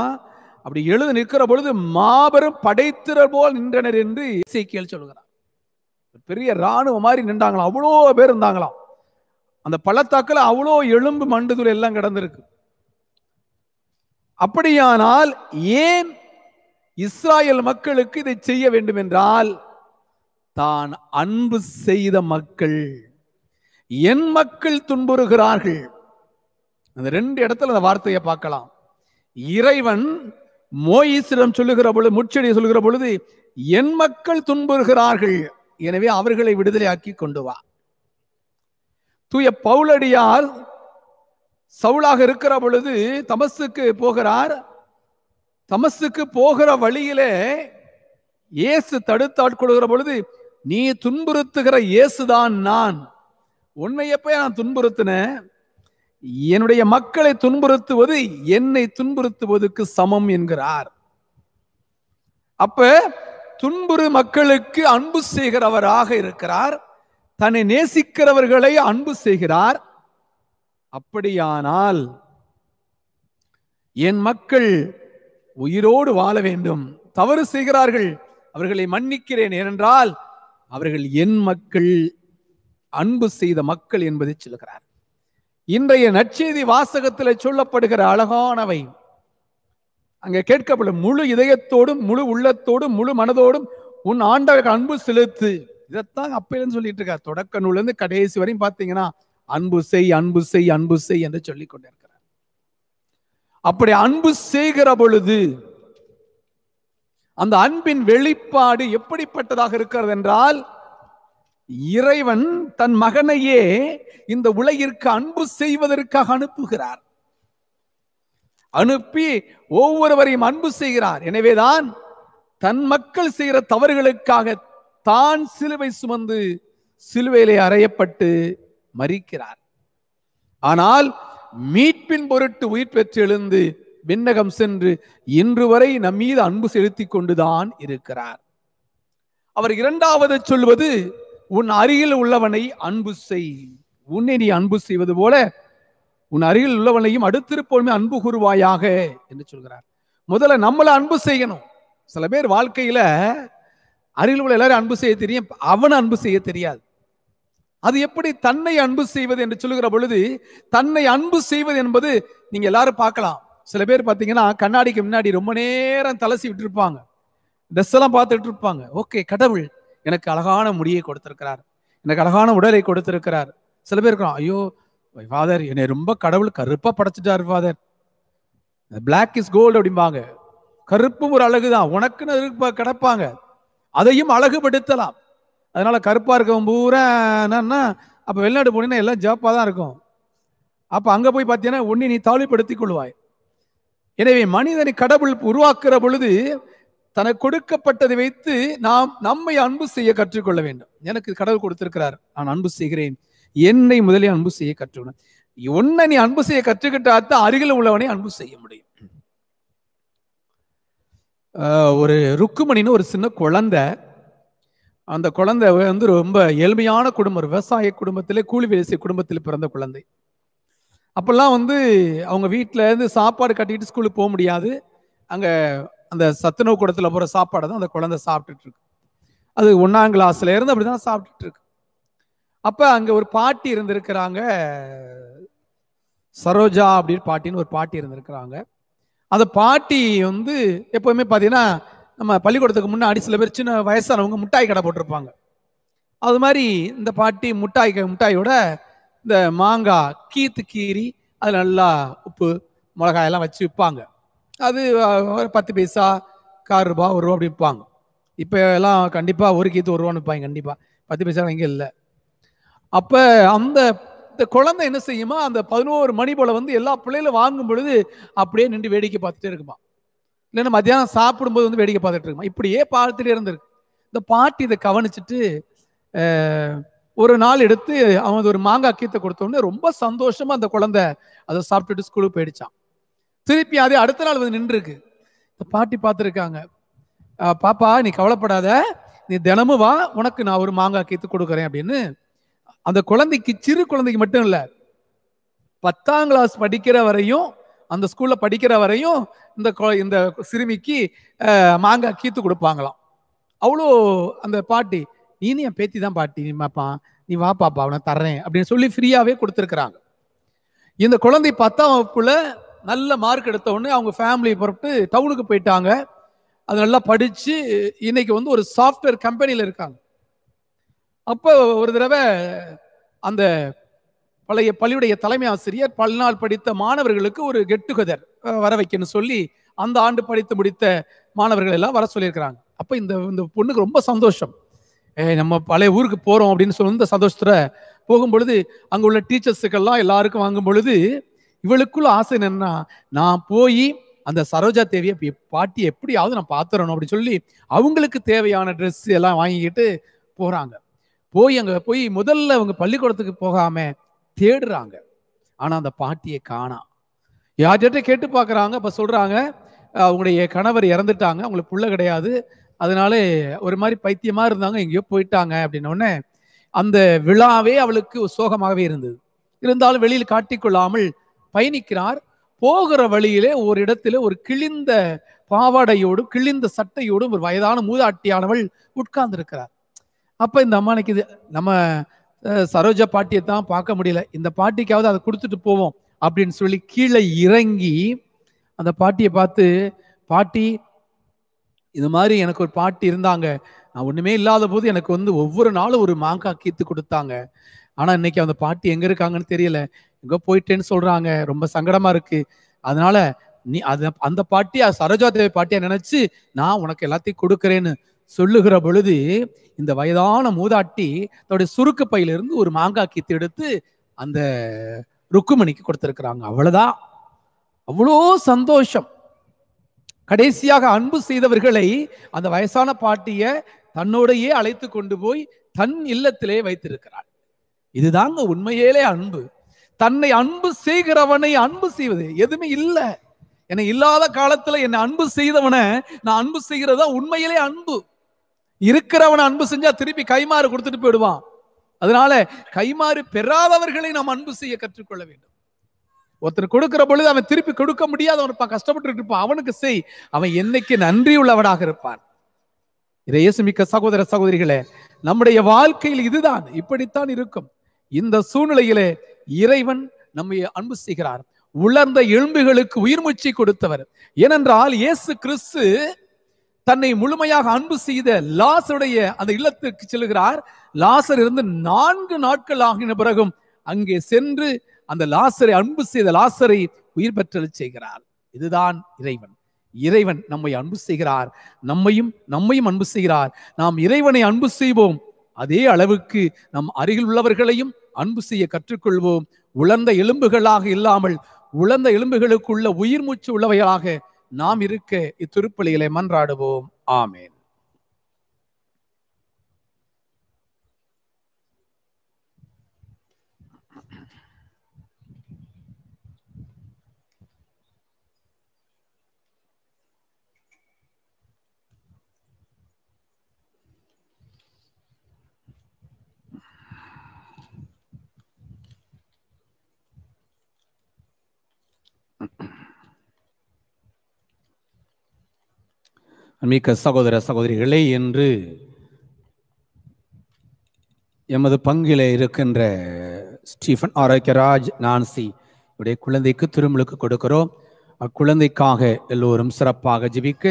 அப்படி எழுது நிற்கிற பொழுது மாபெரும் படைத்திற போல் நின்றனர் என்று இசைக்கியல் சொல்கிறார் பெரிய இராணுவ மாதிரி நின்றாங்களாம் அவ்வளோ பேர் இருந்தாங்களாம் அந்த பள்ளத்தாக்கில் அவ்வளோ எலும்பு மண்டுதுள் எல்லாம் கிடந்திருக்கு அப்படியானால் ஏன் இஸ்ராயல் மக்களுக்கு இதை செய்ய வேண்டும் என்றால் தான் அன்பு செய்த மக்கள் என் மக்கள் துன்புறுகிறார்கள் அந்த ரெண்டு இடத்துல அந்த வார்த்தையை பார்க்கலாம் இறைவன் மோயிசிடம் சொல்லுகிற பொழுது முச்செடியை சொல்லுகிற பொழுது என் மக்கள் துன்புறுகிறார்கள் எனவே அவர்களை விடுதலையாக்கி கொண்டு வா தூய பவுலடியால் சவுளாக இருக்கிற பொழுது தமசுக்கு போகிறார் தமசுக்கு போகிற வழியிலே இயேசு தடுத்து ஆட்கொள்கிற பொழுது நீ துன்புறுத்துகிற இயேசுதான் நான் உன்னை எப்ப நான் துன்புறுத்தின என்னுடைய மக்களை துன்புறுத்துவது என்னை துன்புறுத்துவதற்கு சமம் என்கிறார் அப்ப துன்புறு மக்களுக்கு அன்பு செய்கிறவராக இருக்கிறார் தன்னை நேசிக்கிறவர்களை அன்பு செய்கிறார் அப்படியானால் என் மக்கள் உயிரோடு வாழ வேண்டும் தவறு செய்கிறார்கள் அவர்களை மன்னிக்கிறேன் ஏனென்றால் அவர்கள் என் மக்கள் அன்பு செய்த மக்கள் என்பதை சொல்லுகிறார் இன்றைய நற்செய்தி வாசகத்தில் சொல்லப்படுகிற அழகானவை அங்கே கேட்கப்படும் முழு இதயத்தோடும் முழு உள்ளத்தோடும் முழு மனதோடும் உன் ஆண்டவர்கள் அன்பு செலுத்து இதைத்தான் அப்பையிலன்னு சொல்லிட்டு இருக்கார் தொடக்க நூலேருந்து கடைசி வரையும் பார்த்தீங்கன்னா அன்பு செய் அன்பு செய் அன்பு செய் என்று சொல்லிக் கொண்டிருக்கிறார் அப்படி அன்பு செய்கிற பொழுது அந்த அன்பின் வெளிப்பாடு எப்படிப்பட்டதாக இருக்கிறது என்றால் இறைவன் தன் மகனையே இந்த உலகிற்கு அன்பு செய்வதற்காக அனுப்புகிறார் அனுப்பி ஒவ்வொருவரையும் அன்பு செய்கிறார் எனவேதான் தன் மக்கள் செய்கிற தவறுகளுக்காக தான் சிலுவை சுமந்து சிலுவையிலே அறையப்பட்டு மறிக்கிறார் ஆனால் மீட்பின் பொருட்டு உயிர் பெற்று எழுந்து விண்ணகம் சென்று இன்று வரை நம் மீது அன்பு செலுத்தி கொண்டுதான் இருக்கிறார் அவர் இரண்டாவது சொல்வது உன் அருகில் உள்ளவனை அன்பு செய் உன்னை நீ அன்பு செய்வது போல உன் அருகில் உள்ளவனையும் அடுத்திருப்போமே அன்பு கூறுவாயாக என்று சொல்கிறார் முதல்ல நம்மளை அன்பு செய்யணும் சில பேர் வாழ்க்கையில அருகில் உள்ள எல்லாரும் அன்பு செய்ய தெரியும் அவனை அன்பு செய்ய தெரியாது அது எப்படி தன்னை அன்பு செய்வது என்று சொல்லுகிற பொழுது தன்னை அன்பு செய்வது என்பது நீங்க எல்லாரும் பார்க்கலாம் சில பேர் பார்த்தீங்கன்னா கண்ணாடிக்கு முன்னாடி ரொம்ப நேரம் தலசி விட்டுருப்பாங்க ட்ரெஸ் எல்லாம் பார்த்துட்டு இருப்பாங்க ஓகே கடவுள் எனக்கு அழகான முடியை கொடுத்திருக்கிறார் எனக்கு அழகான உடலை கொடுத்திருக்கிறார் சில பேர் இருக்கிறோம் ஐயோ ஃபாதர் என்னை ரொம்ப கடவுள் கருப்பாக படைச்சிட்டாரு ஃபாதர் பிளாக் இஸ் கோல்டு அப்படிம்பாங்க கருப்பும் ஒரு அழகு தான் உனக்குன்னு கிடப்பாங்க அதையும் அழகுபடுத்தலாம் அதனால கருப்பாக இருக்கவன் பூரா என்னன்னா அப்போ வெளிநாடு போனீங்கன்னா எல்லாம் ஜாப்பாக தான் இருக்கும் அப்போ அங்கே போய் பார்த்தீங்கன்னா ஒன்று நீ தாழ்வுபடுத்திக் கொள்வாய் எனவே மனிதனை கடவுள் உருவாக்குற பொழுது தனக்கு கொடுக்கப்பட்டதை வைத்து நாம் நம்மை அன்பு செய்ய கற்றுக்கொள்ள வேண்டும் எனக்கு கடவுள் கொடுத்திருக்கிறார் நான் அன்பு செய்கிறேன் என்னை முதலே அன்பு செய்ய கற்றுக்கணும் ஒன்னை நீ அன்பு செய்ய கற்றுக்கிட்டா தான் அருகில் உள்ளவனை அன்பு செய்ய முடியும் ஒரு ருக்குமணின்னு ஒரு சின்ன குழந்தை அந்த குழந்தை வந்து ரொம்ப ஏழ்மையான குடும்பம் விவசாய குடும்பத்திலே கூலி வேசி குடும்பத்தில் பிறந்த குழந்தை அப்போல்லாம் வந்து அவங்க வீட்டில் இருந்து சாப்பாடு கட்டிட்டு ஸ்கூலுக்கு போக முடியாது அங்கே அந்த சத்துணவு கூடத்தில் போகிற சாப்பாடை தான் அந்த குழந்தை சாப்பிட்டுட்டு இருக்கு அது ஒன்றாம் கிளாஸ்ல இருந்து அப்படி தான் சாப்பிட்டுட்டு இருக்கு அப்போ அங்கே ஒரு பாட்டி இருந்திருக்கிறாங்க சரோஜா அப்படின்னு பாட்டின்னு ஒரு பாட்டி இருந்திருக்கிறாங்க அந்த பாட்டி வந்து எப்போவுமே பார்த்தீங்கன்னா நம்ம பள்ளிக்கூடத்துக்கு முன்னாடி சில பேர் சின்ன வயசானவங்க முட்டாய் கடை போட்டிருப்பாங்க அது மாதிரி இந்த பாட்டி முட்டாய் முட்டாயோட இந்த மாங்காய் கீத்து கீறி அதில் நல்லா உப்பு மிளகாயெல்லாம் வச்சு விற்பாங்க அது ஒரு பத்து பைசா கார் ரூபா ஒரு ரூபா அப்படி விற்பாங்க இப்போ எல்லாம் கண்டிப்பாக ஒரு கீத்து ஒரு ரூபான்னு விற்பாங்க கண்டிப்பாக பத்து பைசா எங்கே இல்லை அப்போ அந்த இந்த குழந்தை என்ன செய்யுமா அந்த பதினோரு மணி போல் வந்து எல்லா பிள்ளைகளும் வாங்கும் பொழுது அப்படியே நின்று வேடிக்கை பார்த்துட்டே இருக்குமா இல்லைன்னா மத்தியானம் சாப்பிடும்போது வந்து வேடிக்கை பார்த்துட்டு இருக்கோம் இப்படியே பார்த்துட்டே இருந்திருக்கு இந்த பாட்டி இதை கவனிச்சுட்டு ஒரு நாள் எடுத்து அவன் ஒரு மாங்காய் கீத்தை கொடுத்தோடனே ரொம்ப சந்தோஷமா அந்த குழந்தை அதை சாப்பிட்டுட்டு ஸ்கூலுக்கு போயிடுச்சான் திருப்பி அதே அடுத்த நாள் வந்து நின்றுருக்கு இந்த பாட்டி பார்த்துருக்காங்க பாப்பா நீ கவலைப்படாத நீ தினமும் வா உனக்கு நான் ஒரு மாங்காய் கீத்து கொடுக்குறேன் அப்படின்னு அந்த குழந்தைக்கு சிறு குழந்தைக்கு மட்டும் இல்லை பத்தாம் கிளாஸ் படிக்கிற வரையும் அந்த ஸ்கூல்ல படிக்கிற வரையும் இந்த இந்த சிறுமிக்கு மாங்காய் கீத்து கொடுப்பாங்களாம் அவ்வளோ அந்த பாட்டி நீ என் பேத்தி தான் பாட்டி நீ பாப்பா நீ வா பாப்பா அவனை தர்றேன் அப்படின்னு சொல்லி ஃப்ரீயாகவே கொடுத்துருக்குறாங்க இந்த குழந்தை பத்தாம் வகுப்புல நல்ல மார்க் எடுத்த உடனே அவங்க ஃபேமிலி புறப்பட்டு டவுனுக்கு போயிட்டாங்க அது நல்லா படித்து இன்னைக்கு வந்து ஒரு சாஃப்ட்வேர் கம்பெனியில் இருக்காங்க அப்போ ஒரு தடவை அந்த பழைய பள்ளியுடைய தலைமை ஆசிரியர் பல்நாள் படித்த மாணவர்களுக்கு ஒரு கெட் டுகெதர் வர வைக்கணும்னு சொல்லி அந்த ஆண்டு படித்து முடித்த மாணவர்கள் எல்லாம் வர சொல்லியிருக்கிறாங்க அப்போ இந்த இந்த பொண்ணுக்கு ரொம்ப சந்தோஷம் ஏ நம்ம பழைய ஊருக்கு போகிறோம் அப்படின்னு சொல்லி இந்த சந்தோஷத்தில் போகும்பொழுது அங்கே உள்ள டீச்சர்ஸுக்கெல்லாம் எல்லாருக்கும் வாங்கும் பொழுது இவளுக்குள்ள ஆசை என்னன்னா நான் போய் அந்த சரோஜா தேவியை பாட்டி எப்படியாவது நான் பார்த்துறணும் அப்படின்னு சொல்லி அவங்களுக்கு தேவையான ட்ரெஸ் எல்லாம் வாங்கிக்கிட்டு போகிறாங்க போய் அங்கே போய் முதல்ல அவங்க பள்ளிக்கூடத்துக்கு போகாமல் தேடுறாங்க ஆனால் அந்த பாட்டியை காணா யார்கிட்ட கேட்டு பார்க்குறாங்க இப்போ சொல்கிறாங்க அவங்களுடைய கணவர் இறந்துட்டாங்க அவங்களுக்கு புள்ள கிடையாது அதனால ஒரு மாதிரி பைத்தியமாக இருந்தாங்க எங்கேயோ போயிட்டாங்க அப்படின்னோடனே அந்த விழாவே அவளுக்கு சோகமாகவே இருந்தது இருந்தாலும் வெளியில் காட்டிக்கொள்ளாமல் பயணிக்கிறார் போகிற வழியிலே ஒரு இடத்துல ஒரு கிழிந்த பாவாடையோடும் கிழிந்த சட்டையோடும் ஒரு வயதான மூதாட்டியானவள் உட்கார்ந்து இருக்கிறார் அப்ப இந்த அம்மா நினைக்குது நம்ம சரோஜா பாட்டியை தான் பார்க்க முடியல இந்த பாட்டிக்காவது அதை கொடுத்துட்டு போவோம் அப்படின்னு சொல்லி கீழே இறங்கி அந்த பாட்டியை பார்த்து பாட்டி இது மாதிரி எனக்கு ஒரு பாட்டி இருந்தாங்க நான் ஒன்றுமே இல்லாத போது எனக்கு வந்து ஒவ்வொரு நாளும் ஒரு மாங்காய் கீத்து கொடுத்தாங்க ஆனால் இன்னைக்கு அந்த பாட்டி எங்கே இருக்காங்கன்னு தெரியல எங்கே போயிட்டேன்னு சொல்கிறாங்க ரொம்ப சங்கடமாக இருக்குது அதனால நீ அது அந்த பாட்டியா சரோஜா தேவி பாட்டியா நினச்சி நான் உனக்கு எல்லாத்தையும் கொடுக்குறேன்னு சொல்லுகிற பொழுது இந்த வயதான மூதாட்டி தன்னுடைய சுருக்கு பையிலிருந்து ஒரு மாங்காய் கீத்து எடுத்து அந்த ருக்குமணிக்கு கொடுத்துருக்குறாங்க அவ்வளவுதான் அவ்வளோ சந்தோஷம் கடைசியாக அன்பு செய்தவர்களை அந்த வயசான பாட்டிய தன்னோடையே அழைத்து கொண்டு போய் தன் இல்லத்திலே வைத்திருக்கிறாள் இதுதாங்க உண்மையிலே அன்பு தன்னை அன்பு செய்கிறவனை அன்பு செய்வது எதுவுமே இல்லை என்னை இல்லாத காலத்துல என்னை அன்பு செய்தவனை நான் அன்பு செய்கிறதா உண்மையிலே அன்பு இருக்கிறவனை அன்பு செஞ்சா திருப்பி கைமாறு கொடுத்துட்டு போயிடுவான் அதனால கைமாறு பெறாதவர்களை நாம் அன்பு செய்ய கற்றுக்கொள்ள வேண்டும் ஒருத்தர் கொடுக்கிற பொழுது அவன் திருப்பி கொடுக்க முடியாது அவன் கஷ்டப்பட்டு இருப்பான் அவனுக்கு செய் அவன் என்னைக்கு நன்றி உள்ளவனாக இருப்பான் இதை இயேசுமிக்க சகோதர சகோதரிகளே நம்முடைய வாழ்க்கையில் இதுதான் இப்படித்தான் இருக்கும் இந்த சூழ்நிலையிலே இறைவன் நம்மை அன்பு செய்கிறார் உலர்ந்த எலும்புகளுக்கு உயிர்மூச்சி கொடுத்தவர் ஏனென்றால் இயேசு கிறிஸ்து தன்னை முழுமையாக அன்பு செய்த லாசருடைய அந்த இல்லத்திற்கு செல்கிறார் லாசர் இருந்து நான்கு நாட்கள் ஆகின பிறகும் அங்கே சென்று அந்த லாசரை அன்பு செய்த லாசரை உயிர் பெற்றல் செய்கிறார் இதுதான் இறைவன் இறைவன் நம்மை அன்பு செய்கிறார் நம்மையும் நம்மையும் அன்பு செய்கிறார் நாம் இறைவனை அன்பு செய்வோம் அதே அளவுக்கு நம் அருகில் உள்ளவர்களையும் அன்பு செய்ய கற்றுக்கொள்வோம் உலர்ந்த எலும்புகளாக இல்லாமல் உலர்ந்த எலும்புகளுக்குள்ள உயிர் மூச்சு உள்ளவையாக நாம் இருக்க இத்திருப்பலிகளை மன்றாடுவோம் ஆமேன் அன்மீக சகோதர சகோதரிகளே என்று எமது பங்கில இருக்கின்ற ஸ்டீஃபன் ஆரோக்கியராஜ் நான்சி உடைய குழந்தைக்கு திருமலுக்கு கொடுக்கிறோம் அக்குழந்தைக்காக எல்லோரும் சிறப்பாக ஜிபிக்க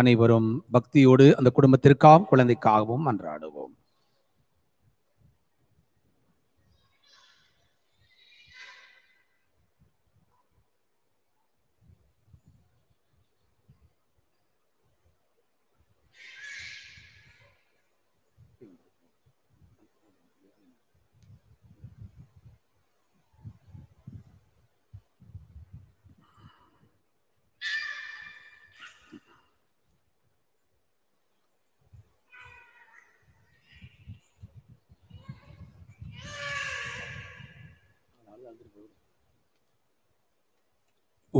அனைவரும் பக்தியோடு அந்த குடும்பத்திற்காகவும் குழந்தைக்காகவும் அன்றாடுவோம்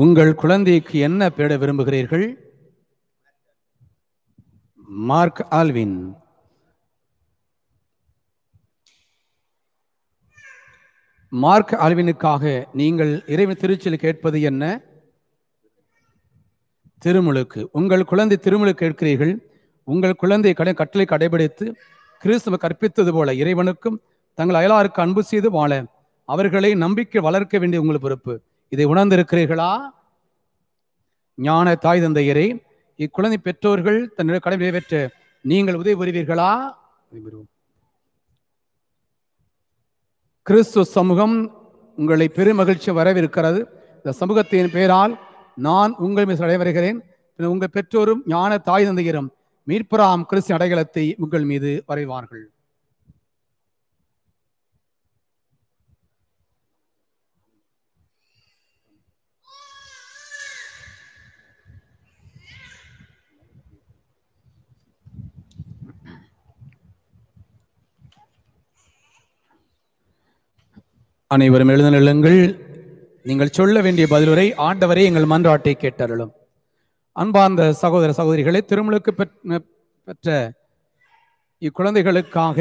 உங்கள் குழந்தைக்கு என்ன பேட விரும்புகிறீர்கள் மார்க் ஆல்வின் மார்க் ஆல்வினுக்காக நீங்கள் இறைவன் திருச்சியில் கேட்பது என்ன திருமுழுக்கு உங்கள் குழந்தை திருமுழு கேட்கிறீர்கள் உங்கள் குழந்தை கடை கட்டளை கடைபிடித்து கிறிஸ்துவ கற்பித்தது போல இறைவனுக்கும் தங்கள் அயலாருக்கு அன்பு செய்து வாழ அவர்களை நம்பிக்கை வளர்க்க வேண்டிய உங்கள் பொறுப்பு இதை உணர்ந்திருக்கிறீர்களா ஞான தாய் தந்தையரே இக்குழந்தை பெற்றோர்கள் தன்னுடைய கடமை நிறைவேற்ற நீங்கள் உதவி புரிவீர்களா கிறிஸ்து சமூகம் உங்களை பெருமகிழ்ச்சி வரவிருக்கிறது இந்த சமூகத்தின் பெயரால் நான் உங்கள் மீது அடைவருகிறேன் உங்கள் பெற்றோரும் ஞான தாய் தந்தையரும் மீட்பராம் கிறிஸ்து அடையாளத்தை உங்கள் மீது வரைவார்கள் அனைவரும் எழுந்தெழுங்கள் நீங்கள் சொல்ல வேண்டிய பதிலுரை ஆண்டவரை எங்கள் மன்றாட்டை கேட்டருளும் அன்பார்ந்த சகோதர சகோதரிகளை திருமலுக்கு பெற்ற இக்குழந்தைகளுக்காக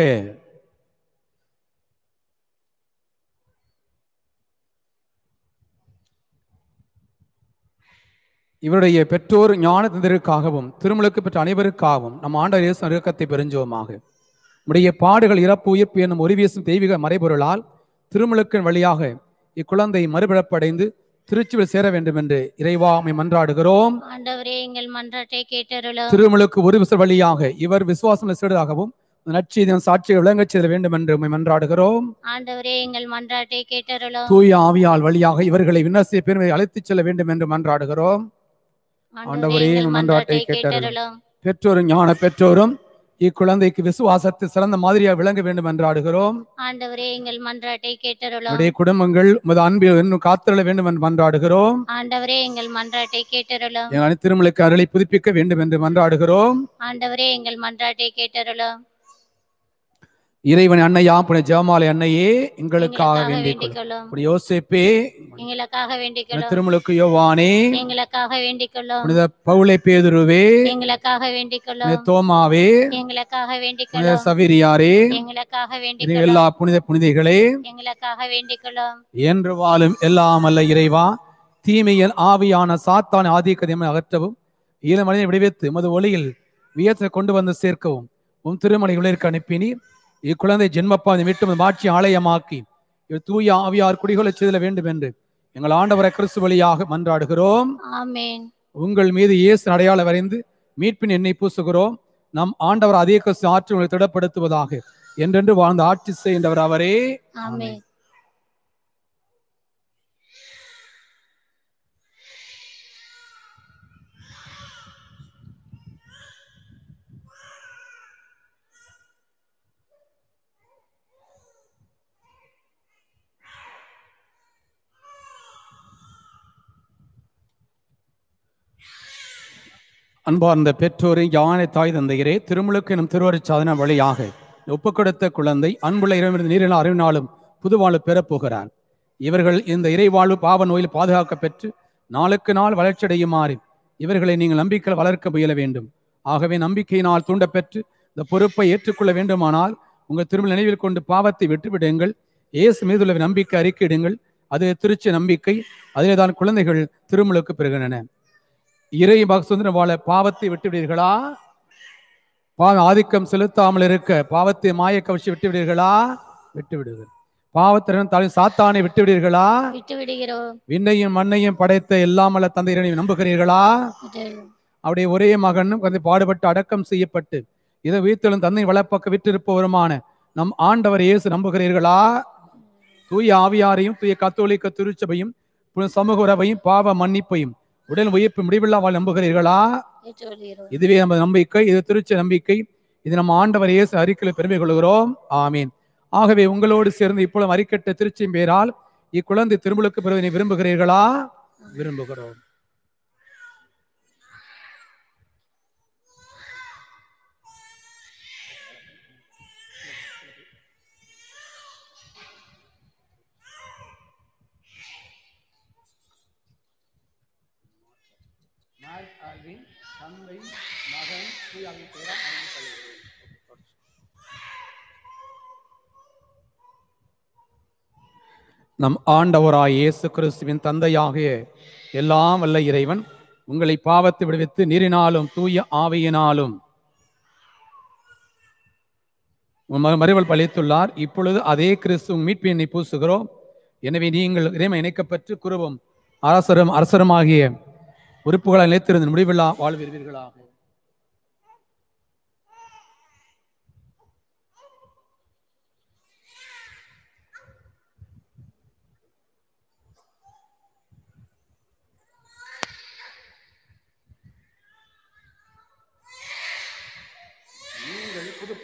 இவருடைய பெற்றோர் ஞானத்தினருக்காகவும் திருமலுக்கு பெற்ற அனைவருக்காகவும் நம் ஆண்டவர் இயேசு இறக்கத்தை பெருஞ்சோமாக உடைய பாடுகள் இறப்பு உயிர்ப்பு என்னும் ஒருவியசும் தெய்வீக மறைபொருளால் திருமுழுக்கின் வழியாக இக்குழந்தை மறுபிறப்படைந்து திருச்சியில் சேர வேண்டும் என்று இறைவாமை மன்றாடுகிறோம் திருமுழுக்கு ஒரு விசர் வழியாக இவர் விசுவாசம் சீடராகவும் நற்செய்தியின் சாட்சியை விளங்கச் செய்த வேண்டும் என்று உண்மை மன்றாடுகிறோம் தூய ஆவியால் வழியாக இவர்களை விண்ணசிய பெருமை அழைத்துச் செல்ல வேண்டும் என்று மன்றாடுகிறோம் ஆண்டவரே மன்றாட்டை கேட்டருளும் பெற்றோரும் ஞான பெற்றோரும் இக்குழந்தைக்கு விசுவாசத்து சிறந்த மாதிரியா விளங்க வேண்டும் என்றாடுகிறோம் ஆண்டவரே எங்கள் மன்றாட்டை கேட்டருளும் குடும்பங்கள் உமது அன்பில் இன்னும் காத்திரள வேண்டும் என்று மன்றாடுகிறோம் ஆண்டவரே எங்கள் மன்றாட்டை கேட்டருளும் எங்கள் அருளை புதுப்பிக்க வேண்டும் என்று மன்றாடுகிறோம் ஆண்டவரே எங்கள் மன்றாட்டை கேட்டருளும் இறைவன் அன்னையா புனித ஜெவமாலை அன்னையே எங்களுக்காக வேண்டிக் கொள்ளும் யோசிப்பே எங்களுக்காக வேண்டிக் திருமுழுக்கு யோவானே எங்களுக்காக வேண்டிக் கொள்ளும் புனித பவுளை பேதுருவே எங்களுக்காக வேண்டிக் கொள்ளும் தோமாவே எங்களுக்காக வேண்டிக் கொள்ளும் சவிரியாரே எங்களுக்காக வேண்டிக் எல்லா புனித புனிதைகளே எங்களுக்காக வேண்டிக் கொள்ளும் என்று வாழும் எல்லாம் அல்ல இறைவா தீமையின் ஆவியான சாத்தான ஆதிக்கதையை அகற்றவும் ஈழ விடுவித்து மது ஒளியில் வியத்தை கொண்டு வந்து சேர்க்கவும் உன் திருமணிகளுக்கு அனுப்பினீர் இக்குழந்தை ஜென்மப்பா மீட்டும் மாட்சி ஆலயமாக்கி தூய ஆவியார் குடிகொலை செய்தல வேண்டும் என்று எங்கள் ஆண்டவரை கிறிஸ்து வழியாக மன்றாடுகிறோம் உங்கள் மீது இயேசு அடையாள வரைந்து மீட்பின் எண்ணெய் பூசுகிறோம் நம் ஆண்டவர் அதே கிறிஸ்து ஆற்றல் திடப்படுத்துவதாக என்றென்று வாழ்ந்த ஆட்சி செய்கின்றவர் அவரே அன்பார்ந்த பெற்றோரை யானை தாய் தந்தையரே திருமுழுக்கு எனும் திருவரி சாதன வழியாக ஒப்பு கொடுத்த குழந்தை அன்புள்ள இறைவன் நீரில் அறிவினாலும் புதுவாழ் பெறப்போகிறார் இவர்கள் இந்த இறைவாழ்வு பாவ நோயில் பாதுகாக்க பெற்று நாளுக்கு நாள் வளர்ச்சியடையுமாறு இவர்களை நீங்கள் நம்பிக்கை வளர்க்க முயல வேண்டும் ஆகவே நம்பிக்கையினால் தூண்டப்பெற்று இந்த பொறுப்பை ஏற்றுக்கொள்ள வேண்டுமானால் உங்கள் திருமண நினைவில் கொண்டு பாவத்தை விட்டுவிடுங்கள் இயேசு மீதுள்ள நம்பிக்கை அறிக்கையிடுங்கள் அது திருச்சி நம்பிக்கை அதிலே தான் குழந்தைகள் திருமலுக்கு பெறுகின்றன இறை பக்தந்திரம் வாழ பாவத்தை விட்டுவிடுவீர்களா பாவம் ஆதிக்கம் செலுத்தாமல் இருக்க பாவத்தை மாய கவர்ச்சி விட்டு விடுவீர்களா விட்டு விடுவது பாவத்திறன் தலை சாத்தானை விட்டு விடுவீர்களா விட்டு விடுகிறோம் விண்ணையும் மண்ணையும் படைத்த எல்லாமல்ல தந்தை நம்புகிறீர்களா அவருடைய ஒரே மகனும் கந்தை பாடுபட்டு அடக்கம் செய்யப்பட்டு இதை வீட்டிலும் தந்தை வளப்பக்க விட்டிருப்பவருமான நம் ஆண்டவர் இயேசு நம்புகிறீர்களா தூய ஆவியாரையும் தூய கத்தோலிக்க திருச்சபையும் சமூக உறவையும் பாவ மன்னிப்பையும் உடல் உயிர்ப்பு முடிவில்லா வாழ் நம்புகிறீர்களா இதுவே நமது நம்பிக்கை இது திருச்சி நம்பிக்கை இது நம்ம ஆண்டவரையே இயேசு அறிக்கையில் பெருமை கொள்கிறோம் ஆமீன் ஆகவே உங்களோடு சேர்ந்து இப்பொழுது அறிக்கட்ட திருச்சியின் பேரால் இக்குழந்தை திருமலுக்கு பெறுவதை விரும்புகிறீர்களா விரும்புகிறோம் நம் ஆண்டவராய் இயேசு கிறிஸ்துவின் தந்தையாகிய எல்லாம் வல்ல இறைவன் உங்களை பாவத்தை விடுவித்து நீரினாலும் தூய ஆவையினாலும் மறுவல் பழித்துள்ளார் இப்பொழுது அதே கிறிஸ்துவ மீட்பு எண்ணை பூசுகிறோம் எனவே நீங்கள் இறைமை இணைக்கப்பட்டு குருவும் அரசரும் அரசருமாகிய உறுப்புகளை நிலைத்திருந்து முடிவில்லா வாழ்வீர்களாக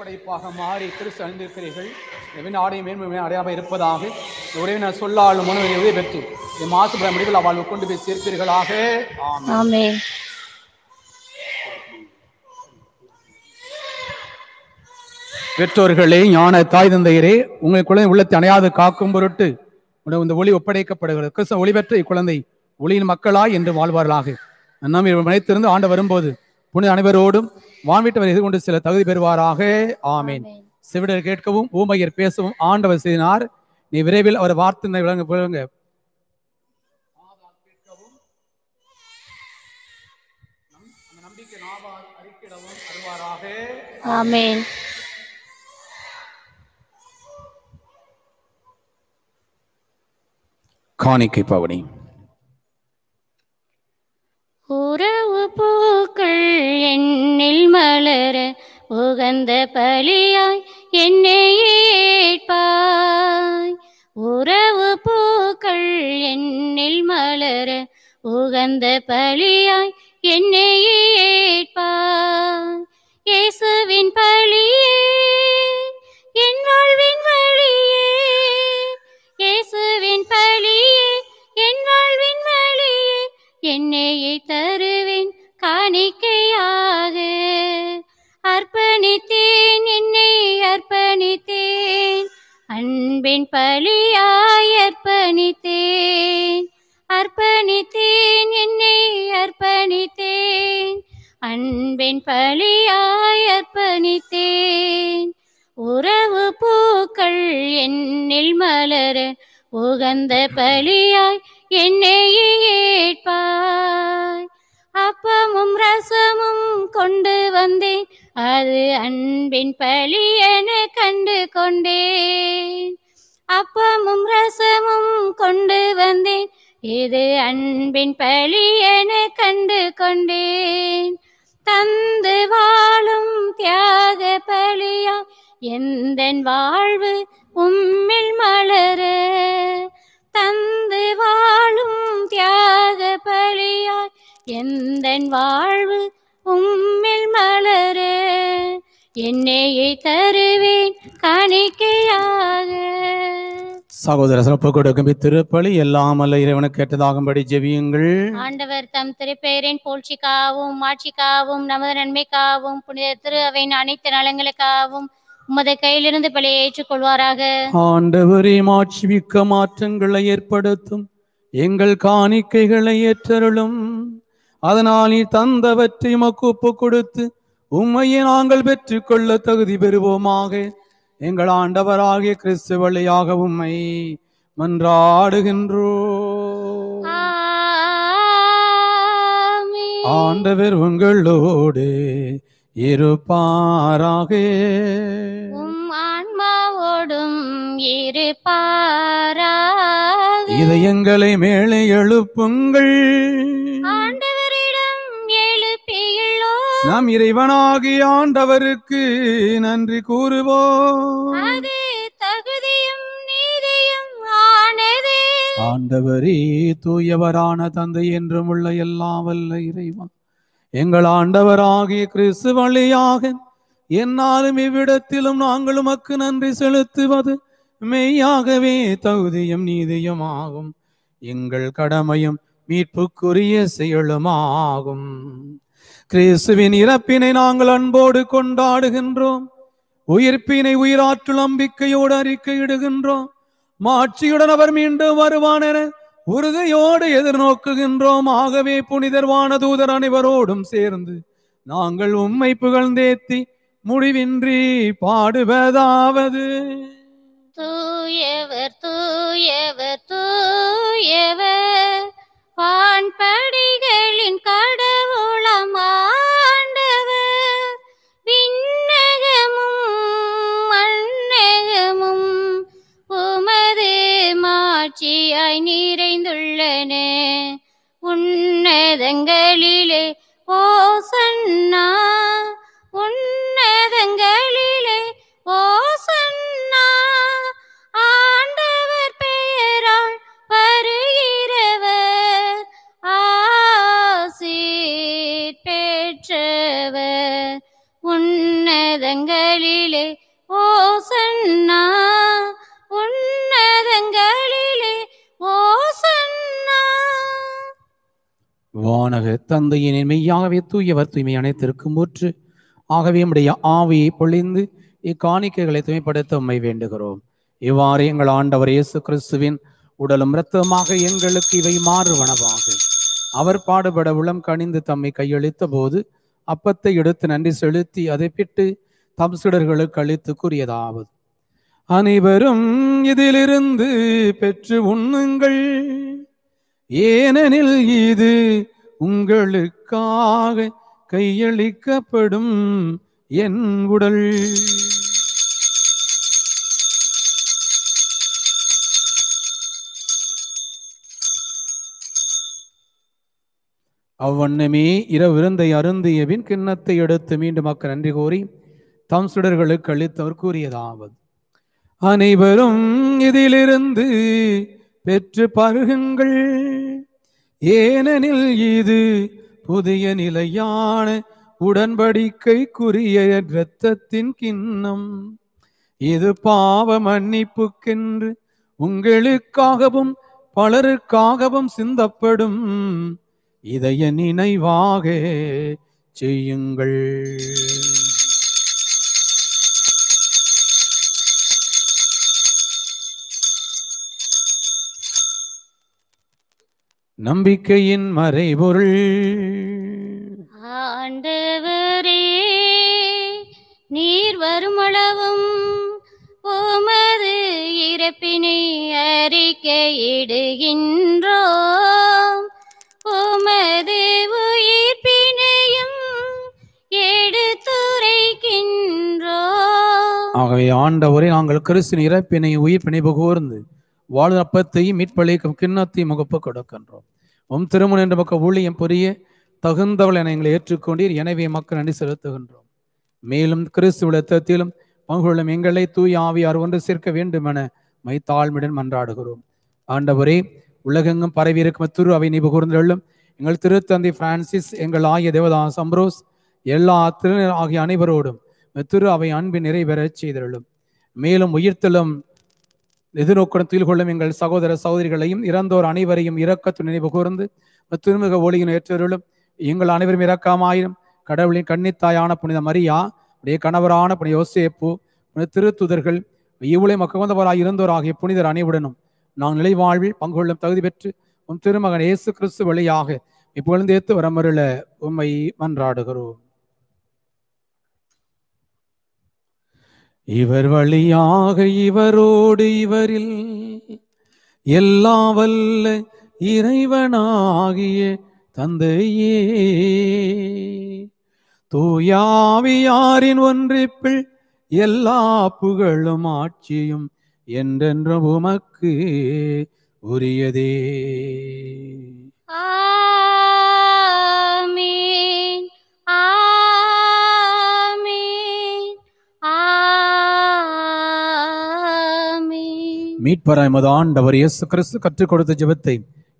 படைப்பாக மாறி திருசு அணிந்திருக்கிறீர்கள் எவன் ஆடையும் மேன்மையை அடையாமல் இருப்பதாக உறவினர் சொல்லாலும் மனுவை பெற்று என் மாசு மாசுபுற முடிவில் அவள் கொண்டு போய் சேர்ப்பீர்களாக ஆமே பெற்றோர்களே ஞான தாய் தந்தையரே உங்கள் குழந்தை உள்ளத்தை அணையாது காக்கும் பொருட்டு இந்த ஒளி ஒப்படைக்கப்படுகிறது கிறிஸ்தவ ஒளி பெற்ற இக்குழந்தை ஒளியின் மக்களாய் என்று வாழ்வார்களாக நம்ம மனைத்திருந்து ஆண்டு வரும்போது புனித அனைவரோடும் வான்விட்டவர் எதிர்கொண்டு சில தகுதி பெறுவாராக ஆமீன் செவிடர் கேட்கவும் ஊமையர் பேசவும் ஆண்டவர் செய்தினார் நீ விரைவில் அவர் வார்த்தை விளங்க விளங்க ஆமேன் காணிக்கை பவனி உறவு பூக்கள் என்னில் மலர உகந்த பலியாய் என்னை ஏற்பாய் உறவு பூக்கள் என்னில் மலர உகந்த பலியாய் என்னை ஏற்பாய் இயேசுவின் பலியே என் வாழ்வின் வழியே இயேசுவின் பலியே என் வாழ்வின் வழியே என்னை அர்ப்பணித்தேன் என்னை அர்ப்பணித்தேன் அன்பின் பலியா என்னையை தருவேன் காணிக்கையாக சகோதர சிறப்பு கொடுக்கும் திருப்பலி எல்லாம் அல்ல இறைவனுக்கு கேட்டதாகும்படி ஜெவியுங்கள் ஆண்டவர் தம் திருப்பெயரின் போழ்ச்சிக்காவும் ஆட்சிக்காவும் நமது நன்மைக்காவும் புனித திரு அவையின் அனைத்து நலங்களுக்காகவும் உமது கையிலிருந்து பலியை ஏற்றுக்கொள்வாராக ஆண்டவரே மாட்சிமிக்க மாற்றங்களை ஏற்படுத்தும் எங்கள் காணிக்கைகளை ஏற்றருளும் அதனால் நீ தந்தவற்றை மக்கு ஒப்பு கொடுத்து உண்மையை நாங்கள் பெற்றுக்கொள்ள தகுதி பெறுவோமாக எங்கள் ஆண்டவராகிய கிறிஸ்து வழியாக உம்மை மன்றாடுகின்றோ ஆண்டவர் உங்களோடு இருப்பாராக ஆன்மாவோடும் இருப்பாரா இதயங்களை மேலே எழுப்புங்கள் நம் இறைவனாகி ஆண்டவருக்கு நன்றி கூறுவோம் தகுதியும் நீதியும் ஆண்டவரே தூயவரான தந்தை என்றும் உள்ள எல்லாம் வல்ல இறைவன் எங்கள் ஆண்டவராகிய கிறிஸ்து வழியாக என்னாலும் இவ்விடத்திலும் நாங்கள் உமக்கு நன்றி செலுத்துவது மெய்யாகவே தகுதியும் நீதியும் ஆகும் எங்கள் கடமையும் மீட்புக்குரிய செயலுமாகும் கிறிஸ்துவின் இறப்பினை நாங்கள் அன்போடு கொண்டாடுகின்றோம் உயிர்ப்பினை உயிராற்றல் நம்பிக்கையோடு அறிக்கையிடுகின்றோம் மாட்சியுடன் அவர் மீண்டும் வருவான் என உறுதியோடு எதிர்நோக்குகின்றோம் ஆகவே புனிதர்வான தூதர் அனைவரோடும் சேர்ந்து நாங்கள் உண்மை புகழ்ந்தேத்தி முடிவின்றி பாடுவதாவது தூயவர் தூயவர் தூயவர் வான்படிகளின் கடவுளம் விண்ணகமும் மண்ணகமும் உமது மாட்சியாய் நிறைந்துள்ளன உன்னதங்களிலே ஓசன்னா பிதாவானவராக தந்தையின் மெய்யாகவே தூயவர் தூய்மை அனைத்திற்கும் திருக்கும்பூற்று ஆகவே நம்முடைய ஆவியை பொழிந்து இக்காணிக்கைகளை தூய்மைப்படுத்த உண்மை வேண்டுகிறோம் இவ்வாறு எங்கள் ஆண்டவர் இயேசு கிறிஸ்துவின் உடலும் இரத்தமாக எங்களுக்கு இவை மாறுவனவாக அவர் பாடுபட உளம் கணிந்து தம்மை கையளித்த போது அப்பத்தை எடுத்து நன்றி செலுத்தி அதை பிட்டு தம் சிடர்களுக்கு அளித்து கூறியதாவது அனைவரும் இதிலிருந்து பெற்று உண்ணுங்கள் ஏனெனில் இது உங்களுக்காக கையளிக்கப்படும் என் உடல் அவ்வண்ணமே இரவிருந்தை அருந்திய பின் கிண்ணத்தை எடுத்து மீண்டும் அக்க நன்றி கூறி தம் சுடர்களுக்கு அளித்தவர் கூறியதாவது அனைவரும் இதிலிருந்து பெற்று பருகுங்கள் ஏனெனில் இது புதிய நிலையான உடன்படிக்கைக்குரிய இரத்தத்தின் கிண்ணம் இது பாவ மன்னிப்புக்கென்று உங்களுக்காகவும் பலருக்காகவும் சிந்தப்படும் இதய நினைவாக செய்யுங்கள் நம்பிக்கையின் மறைபொருள் ஆண்டவரே நீர் வருமளவும் உமது இறப்பினை அறிக்கையிடுகின்றோம் உமது உயிர்ப்பினையும் எடுத்துரைக்கின்றோம் ஆகவே ஆண்டவரை நாங்கள் கிறிஸ்தின் இறப்பினை உயிர்ப்பினை புகூர்ந்து அப்பத்தையும் மீட்பளிக்கும் கிண்ணத்தையும் முகப்பு கொடுக்கின்றோம் உம் திருமணம் என்ற பக்க ஊழியம் புரிய தகுந்தவள் என எங்களை ஏற்றுக்கொண்டீர் எனவே மக்கள் நன்றி செலுத்துகின்றோம் மேலும் கிறிஸ்து லத்தத்திலும் பங்குள்ள எங்களை தூய் ஆவியார் ஒன்று சேர்க்க வேண்டும் என மை தாழ்மையுடன் மன்றாடுகிறோம் ஆண்டவரே உலகெங்கும் பரவி இருக்கும் திரு அவை நீ எங்கள் திருத்தந்தை பிரான்சிஸ் எங்கள் ஆகிய தேவதாஸ் அம்ரோஸ் எல்லா திருநர் ஆகிய அனைவரோடும் மெத்துரு அவை அன்பின் நிறைவேறச் செய்தெள்ளும் மேலும் உயிர்த்தலும் எதிர்நோக்கத்தில் கொள்ளும் எங்கள் சகோதர சகோதரிகளையும் இறந்தோர் அனைவரையும் இரக்கத்து நினைவு கூர்ந்து திருமுக ஒளியின் ஏற்றவர்களும் எங்கள் அனைவரும் இரக்கமாயிரும் கடவுளின் கண்ணித்தாயான புனித மரியா உடைய கணவரான புனித யோசேப்பு புனித திருத்துதர்கள் இவ்வளை மகவந்தவராய் இருந்தோர் ஆகிய புனிதர் அனைவுடனும் நாம் நிலைவாழ்வில் பங்குகொள்ளும் தகுதி பெற்று உன் திருமகன் இயேசு கிறிஸ்து வழியாக இப்பொழுந்தேத்து வரமருள உண்மை மன்றாடுகிறோம் இவர் வழியாக இவரோடு இவரில் எல்லா வல்ல இறைவனாகிய தந்தையே தூயாவியாரின் ஒன்றிப்பில் எல்லா புகழும் ஆட்சியும் என்றென்றும் உமக்கு உரியதே ஆமீன் ஆமீன் மீட்பராய் மது ஆண்டவர் இயேசு கிறிஸ்து கற்றுக் கொடுத்த ஜெபத்தை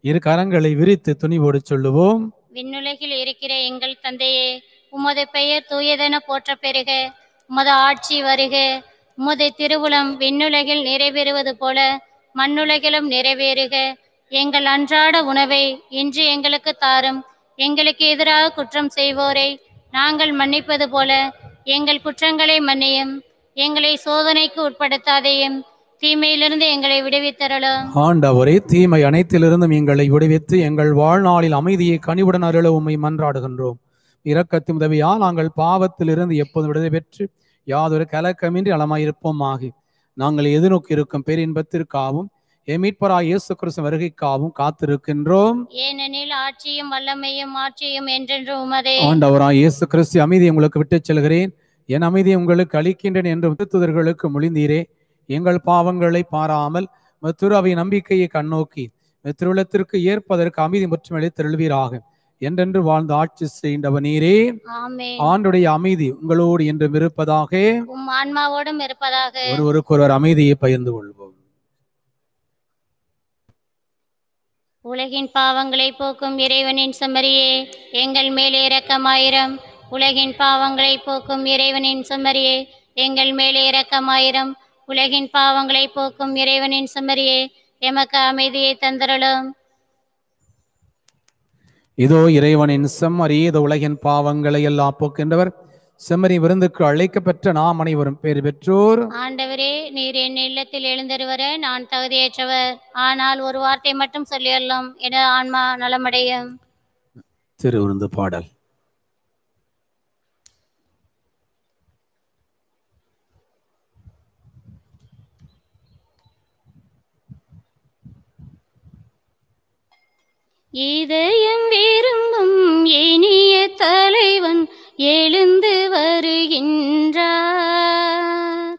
இரு கரங்களை விரித்து துணிவோடு சொல்லுவோம் விண்ணுலகில் இருக்கிற எங்கள் தந்தையே உமது பெயர் தூயதென போற்ற பெருக உமது ஆட்சி வருக உமது திருவுளம் விண்ணுலகில் நிறைவேறுவது போல மண்ணுலகிலும் நிறைவேறுக எங்கள் அன்றாட உணவை இன்று எங்களுக்கு தாரும் எங்களுக்கு எதிராக குற்றம் செய்வோரை நாங்கள் மன்னிப்பது போல எங்கள் குற்றங்களை மன்னியும் எங்களை சோதனைக்கு உட்படுத்தாதையும் தீமையிலிருந்து எங்களை விடுவித்தரலும் ஆண்டவரே தீமை அனைத்திலிருந்தும் எங்களை விடுவித்து எங்கள் வாழ்நாளில் அமைதியை கனிவுடன் அருள உண்மை மன்றாடுகின்றோம் இரக்கத்தின் உதவியால் நாங்கள் பாவத்திலிருந்து எப்போது விடுதலை பெற்று யாதொரு கலக்கமின்றி அளமாயிருப்போம் ஆகி நாங்கள் எதிர்நோக்கி இருக்கும் பேரின்பத்திற்காகவும் மீட்பரா இயேசு கிறிஸ்து வருகைக்காகவும் காத்திருக்கின்றோம் ஏனெனில் ஆட்சியும் வல்லமையும் ஆட்சியும் என்றென்றும் இயேசு கிறிஸ்து அமைதி உங்களுக்கு விட்டு செல்கிறேன் என் அமைதி உங்களுக்கு அளிக்கின்றேன் என்று திருத்துதர்களுக்கு முழிந்தீரே எங்கள் பாவங்களை பாராமல் மத்துராவை நம்பிக்கையை கண்ணோக்கி திருளத்திற்கு ஏற்பதற்கு அமைதி மற்றும் எழுத்தருள்வீராக என்றென்று வாழ்ந்து ஆட்சி செய்கின்றவ நீரே ஆண்டுடைய அமைதி உங்களோடு என்றும் இருப்பதாக ஒருவருக்கு ஒருவர் அமைதியை பகிர்ந்து கொள்வோம் உலகின் பாவங்களை போக்கும் இறைவனின் சுமரியே எங்கள் மேலே இரக்கமாயிரம் உலகின் பாவங்களை போக்கும் இறைவனின் சுமரியே எங்கள் மேலே இரக்கமாயிரம் உலகின் பாவங்களை போக்கும் இறைவனின் சுமரியே எமக்கு அமைதியை தந்திரலாம் இதோ இறைவனின் செம்மறி இது உலகின் பாவங்களை எல்லாம் போக்கின்றவர் செம்மறி விருந்துக்கு அழைக்கப்பட்ட நாம் அனைவரும் பேர் பெற்றோர் ஆண்டவரே நீர் என் இல்லத்தில் எழுந்தருவர நான் தகுதியேற்றவர் ஆனால் ஒரு வார்த்தை மட்டும் சொல்லியெல்லாம் என ஆன்மா நலமடையும் விருந்து பாடல் இதயம் விரும்பும் இனிய தலைவன் எழுந்து வருகின்றார்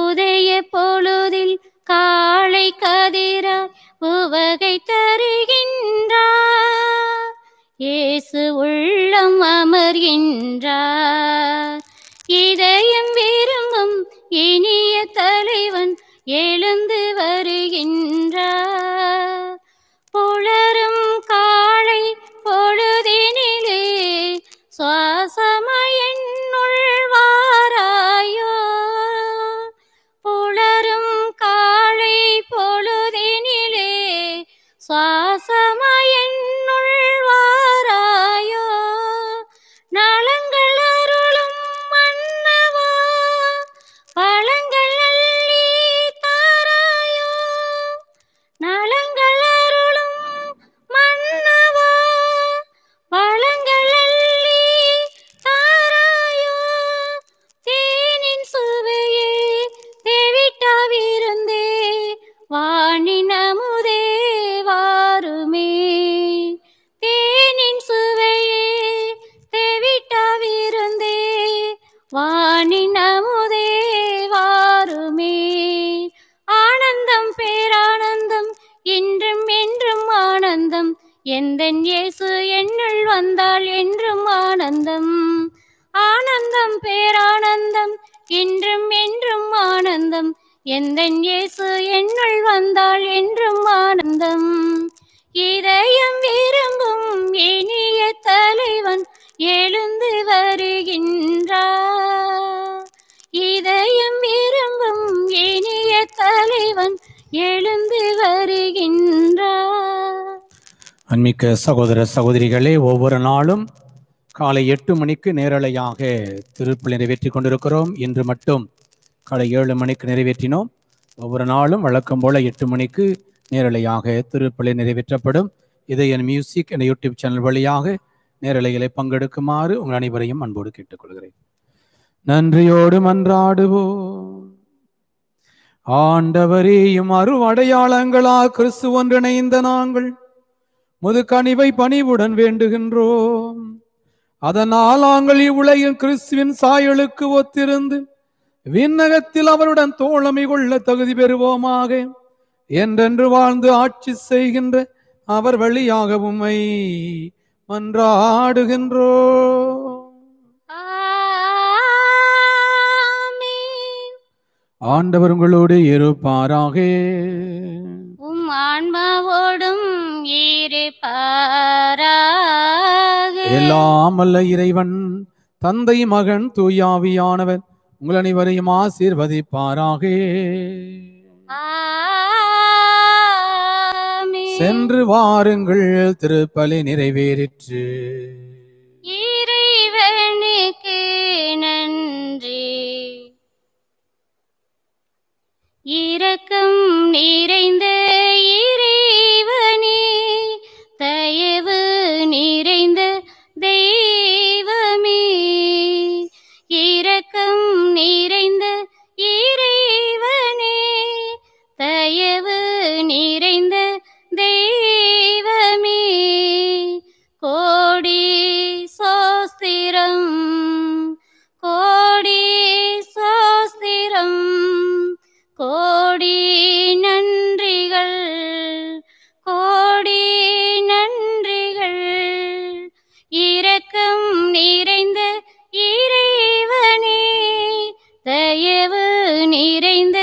உதய பொழுதில் காளை கதிராய் உவகை தருகின்றார் இயேசு உள்ளம் அமர்கின்றார் இதயம் விரும்பும் இனிய தலைவன் எழுந்து வருகின்றார் புலரும் அன்பிற்குரிய சகோதர சகோதரிகளே ஒவ்வொரு நாளும் காலை எட்டு மணிக்கு நேரலையாக திருப்பலி நிறைவேற்றி கொண்டிருக்கிறோம் இன்று மட்டும் காலை ஏழு மணிக்கு நிறைவேற்றினோம் ஒவ்வொரு நாளும் வழக்கம் போல எட்டு மணிக்கு நேரலையாக திருப்பலி நிறைவேற்றப்படும் இதை என் மியூசிக் என்ற யூடியூப் சேனல் வழியாக நேரலைகளை பங்கெடுக்குமாறு உங்கள் அனைவரையும் அன்போடு கேட்டுக்கொள்கிறேன் நன்றியோடு மன்றாடுவோம் ஆண்டவரையும் அருவடையாளங்களா கிறிஸ்து ஒன்றிணைந்த நாங்கள் முதுகணிவை பணிவுடன் வேண்டுகின்றோம் அதனால் நாங்கள் இவ்வுலையும் கிறிஸ்துவின் சாயலுக்கு ஒத்திருந்து விண்ணகத்தில் அவருடன் தோழமை கொள்ள தகுதி பெறுவோமாக என்றென்று வாழ்ந்து ஆட்சி செய்கின்ற அவர் வழியாக உம்மை மன்றாடுகின்றோ ஆண்டவர் உங்களோடு இருப்பாராக ஆன்மாவோடும் எல்லாம் அல்ல இறைவன் தந்தை மகன் தூயாவியானவர் உங்கள் அனைவரையும் ஆசீர்வதிப்பாராக சென்று வாருங்கள் திருப்பலி நிறைவேறிற்று இறைவனுக்கு நன்றி இரக்கம் நிறைந்த இறைவனே தயவு நிறைந்த தெய்வமே இரக்கம் நிறைந்த இறைவனே தயவு நிறைந்த தெய்வ கோடி நன்றிகள் கோடி நன்றிகள் இரக்கம் நிறைந்த இறைவனே தயவு நிறைந்த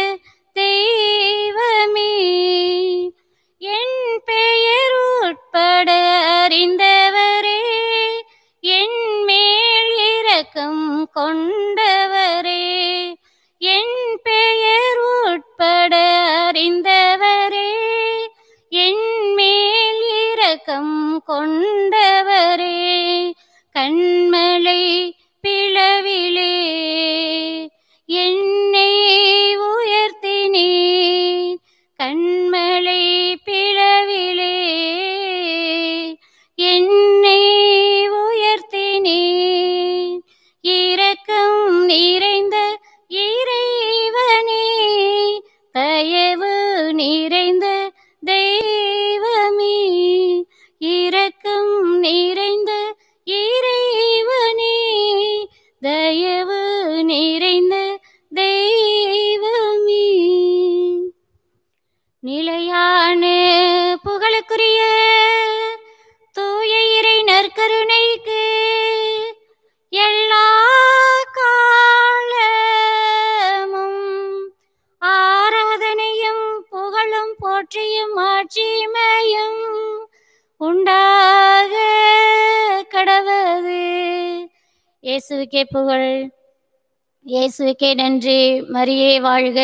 இயேசுக்கே நன்றி மரியே வாழ்க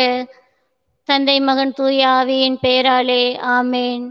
தந்தை மகன் தூயாவியின் பேராலே ஆமேன்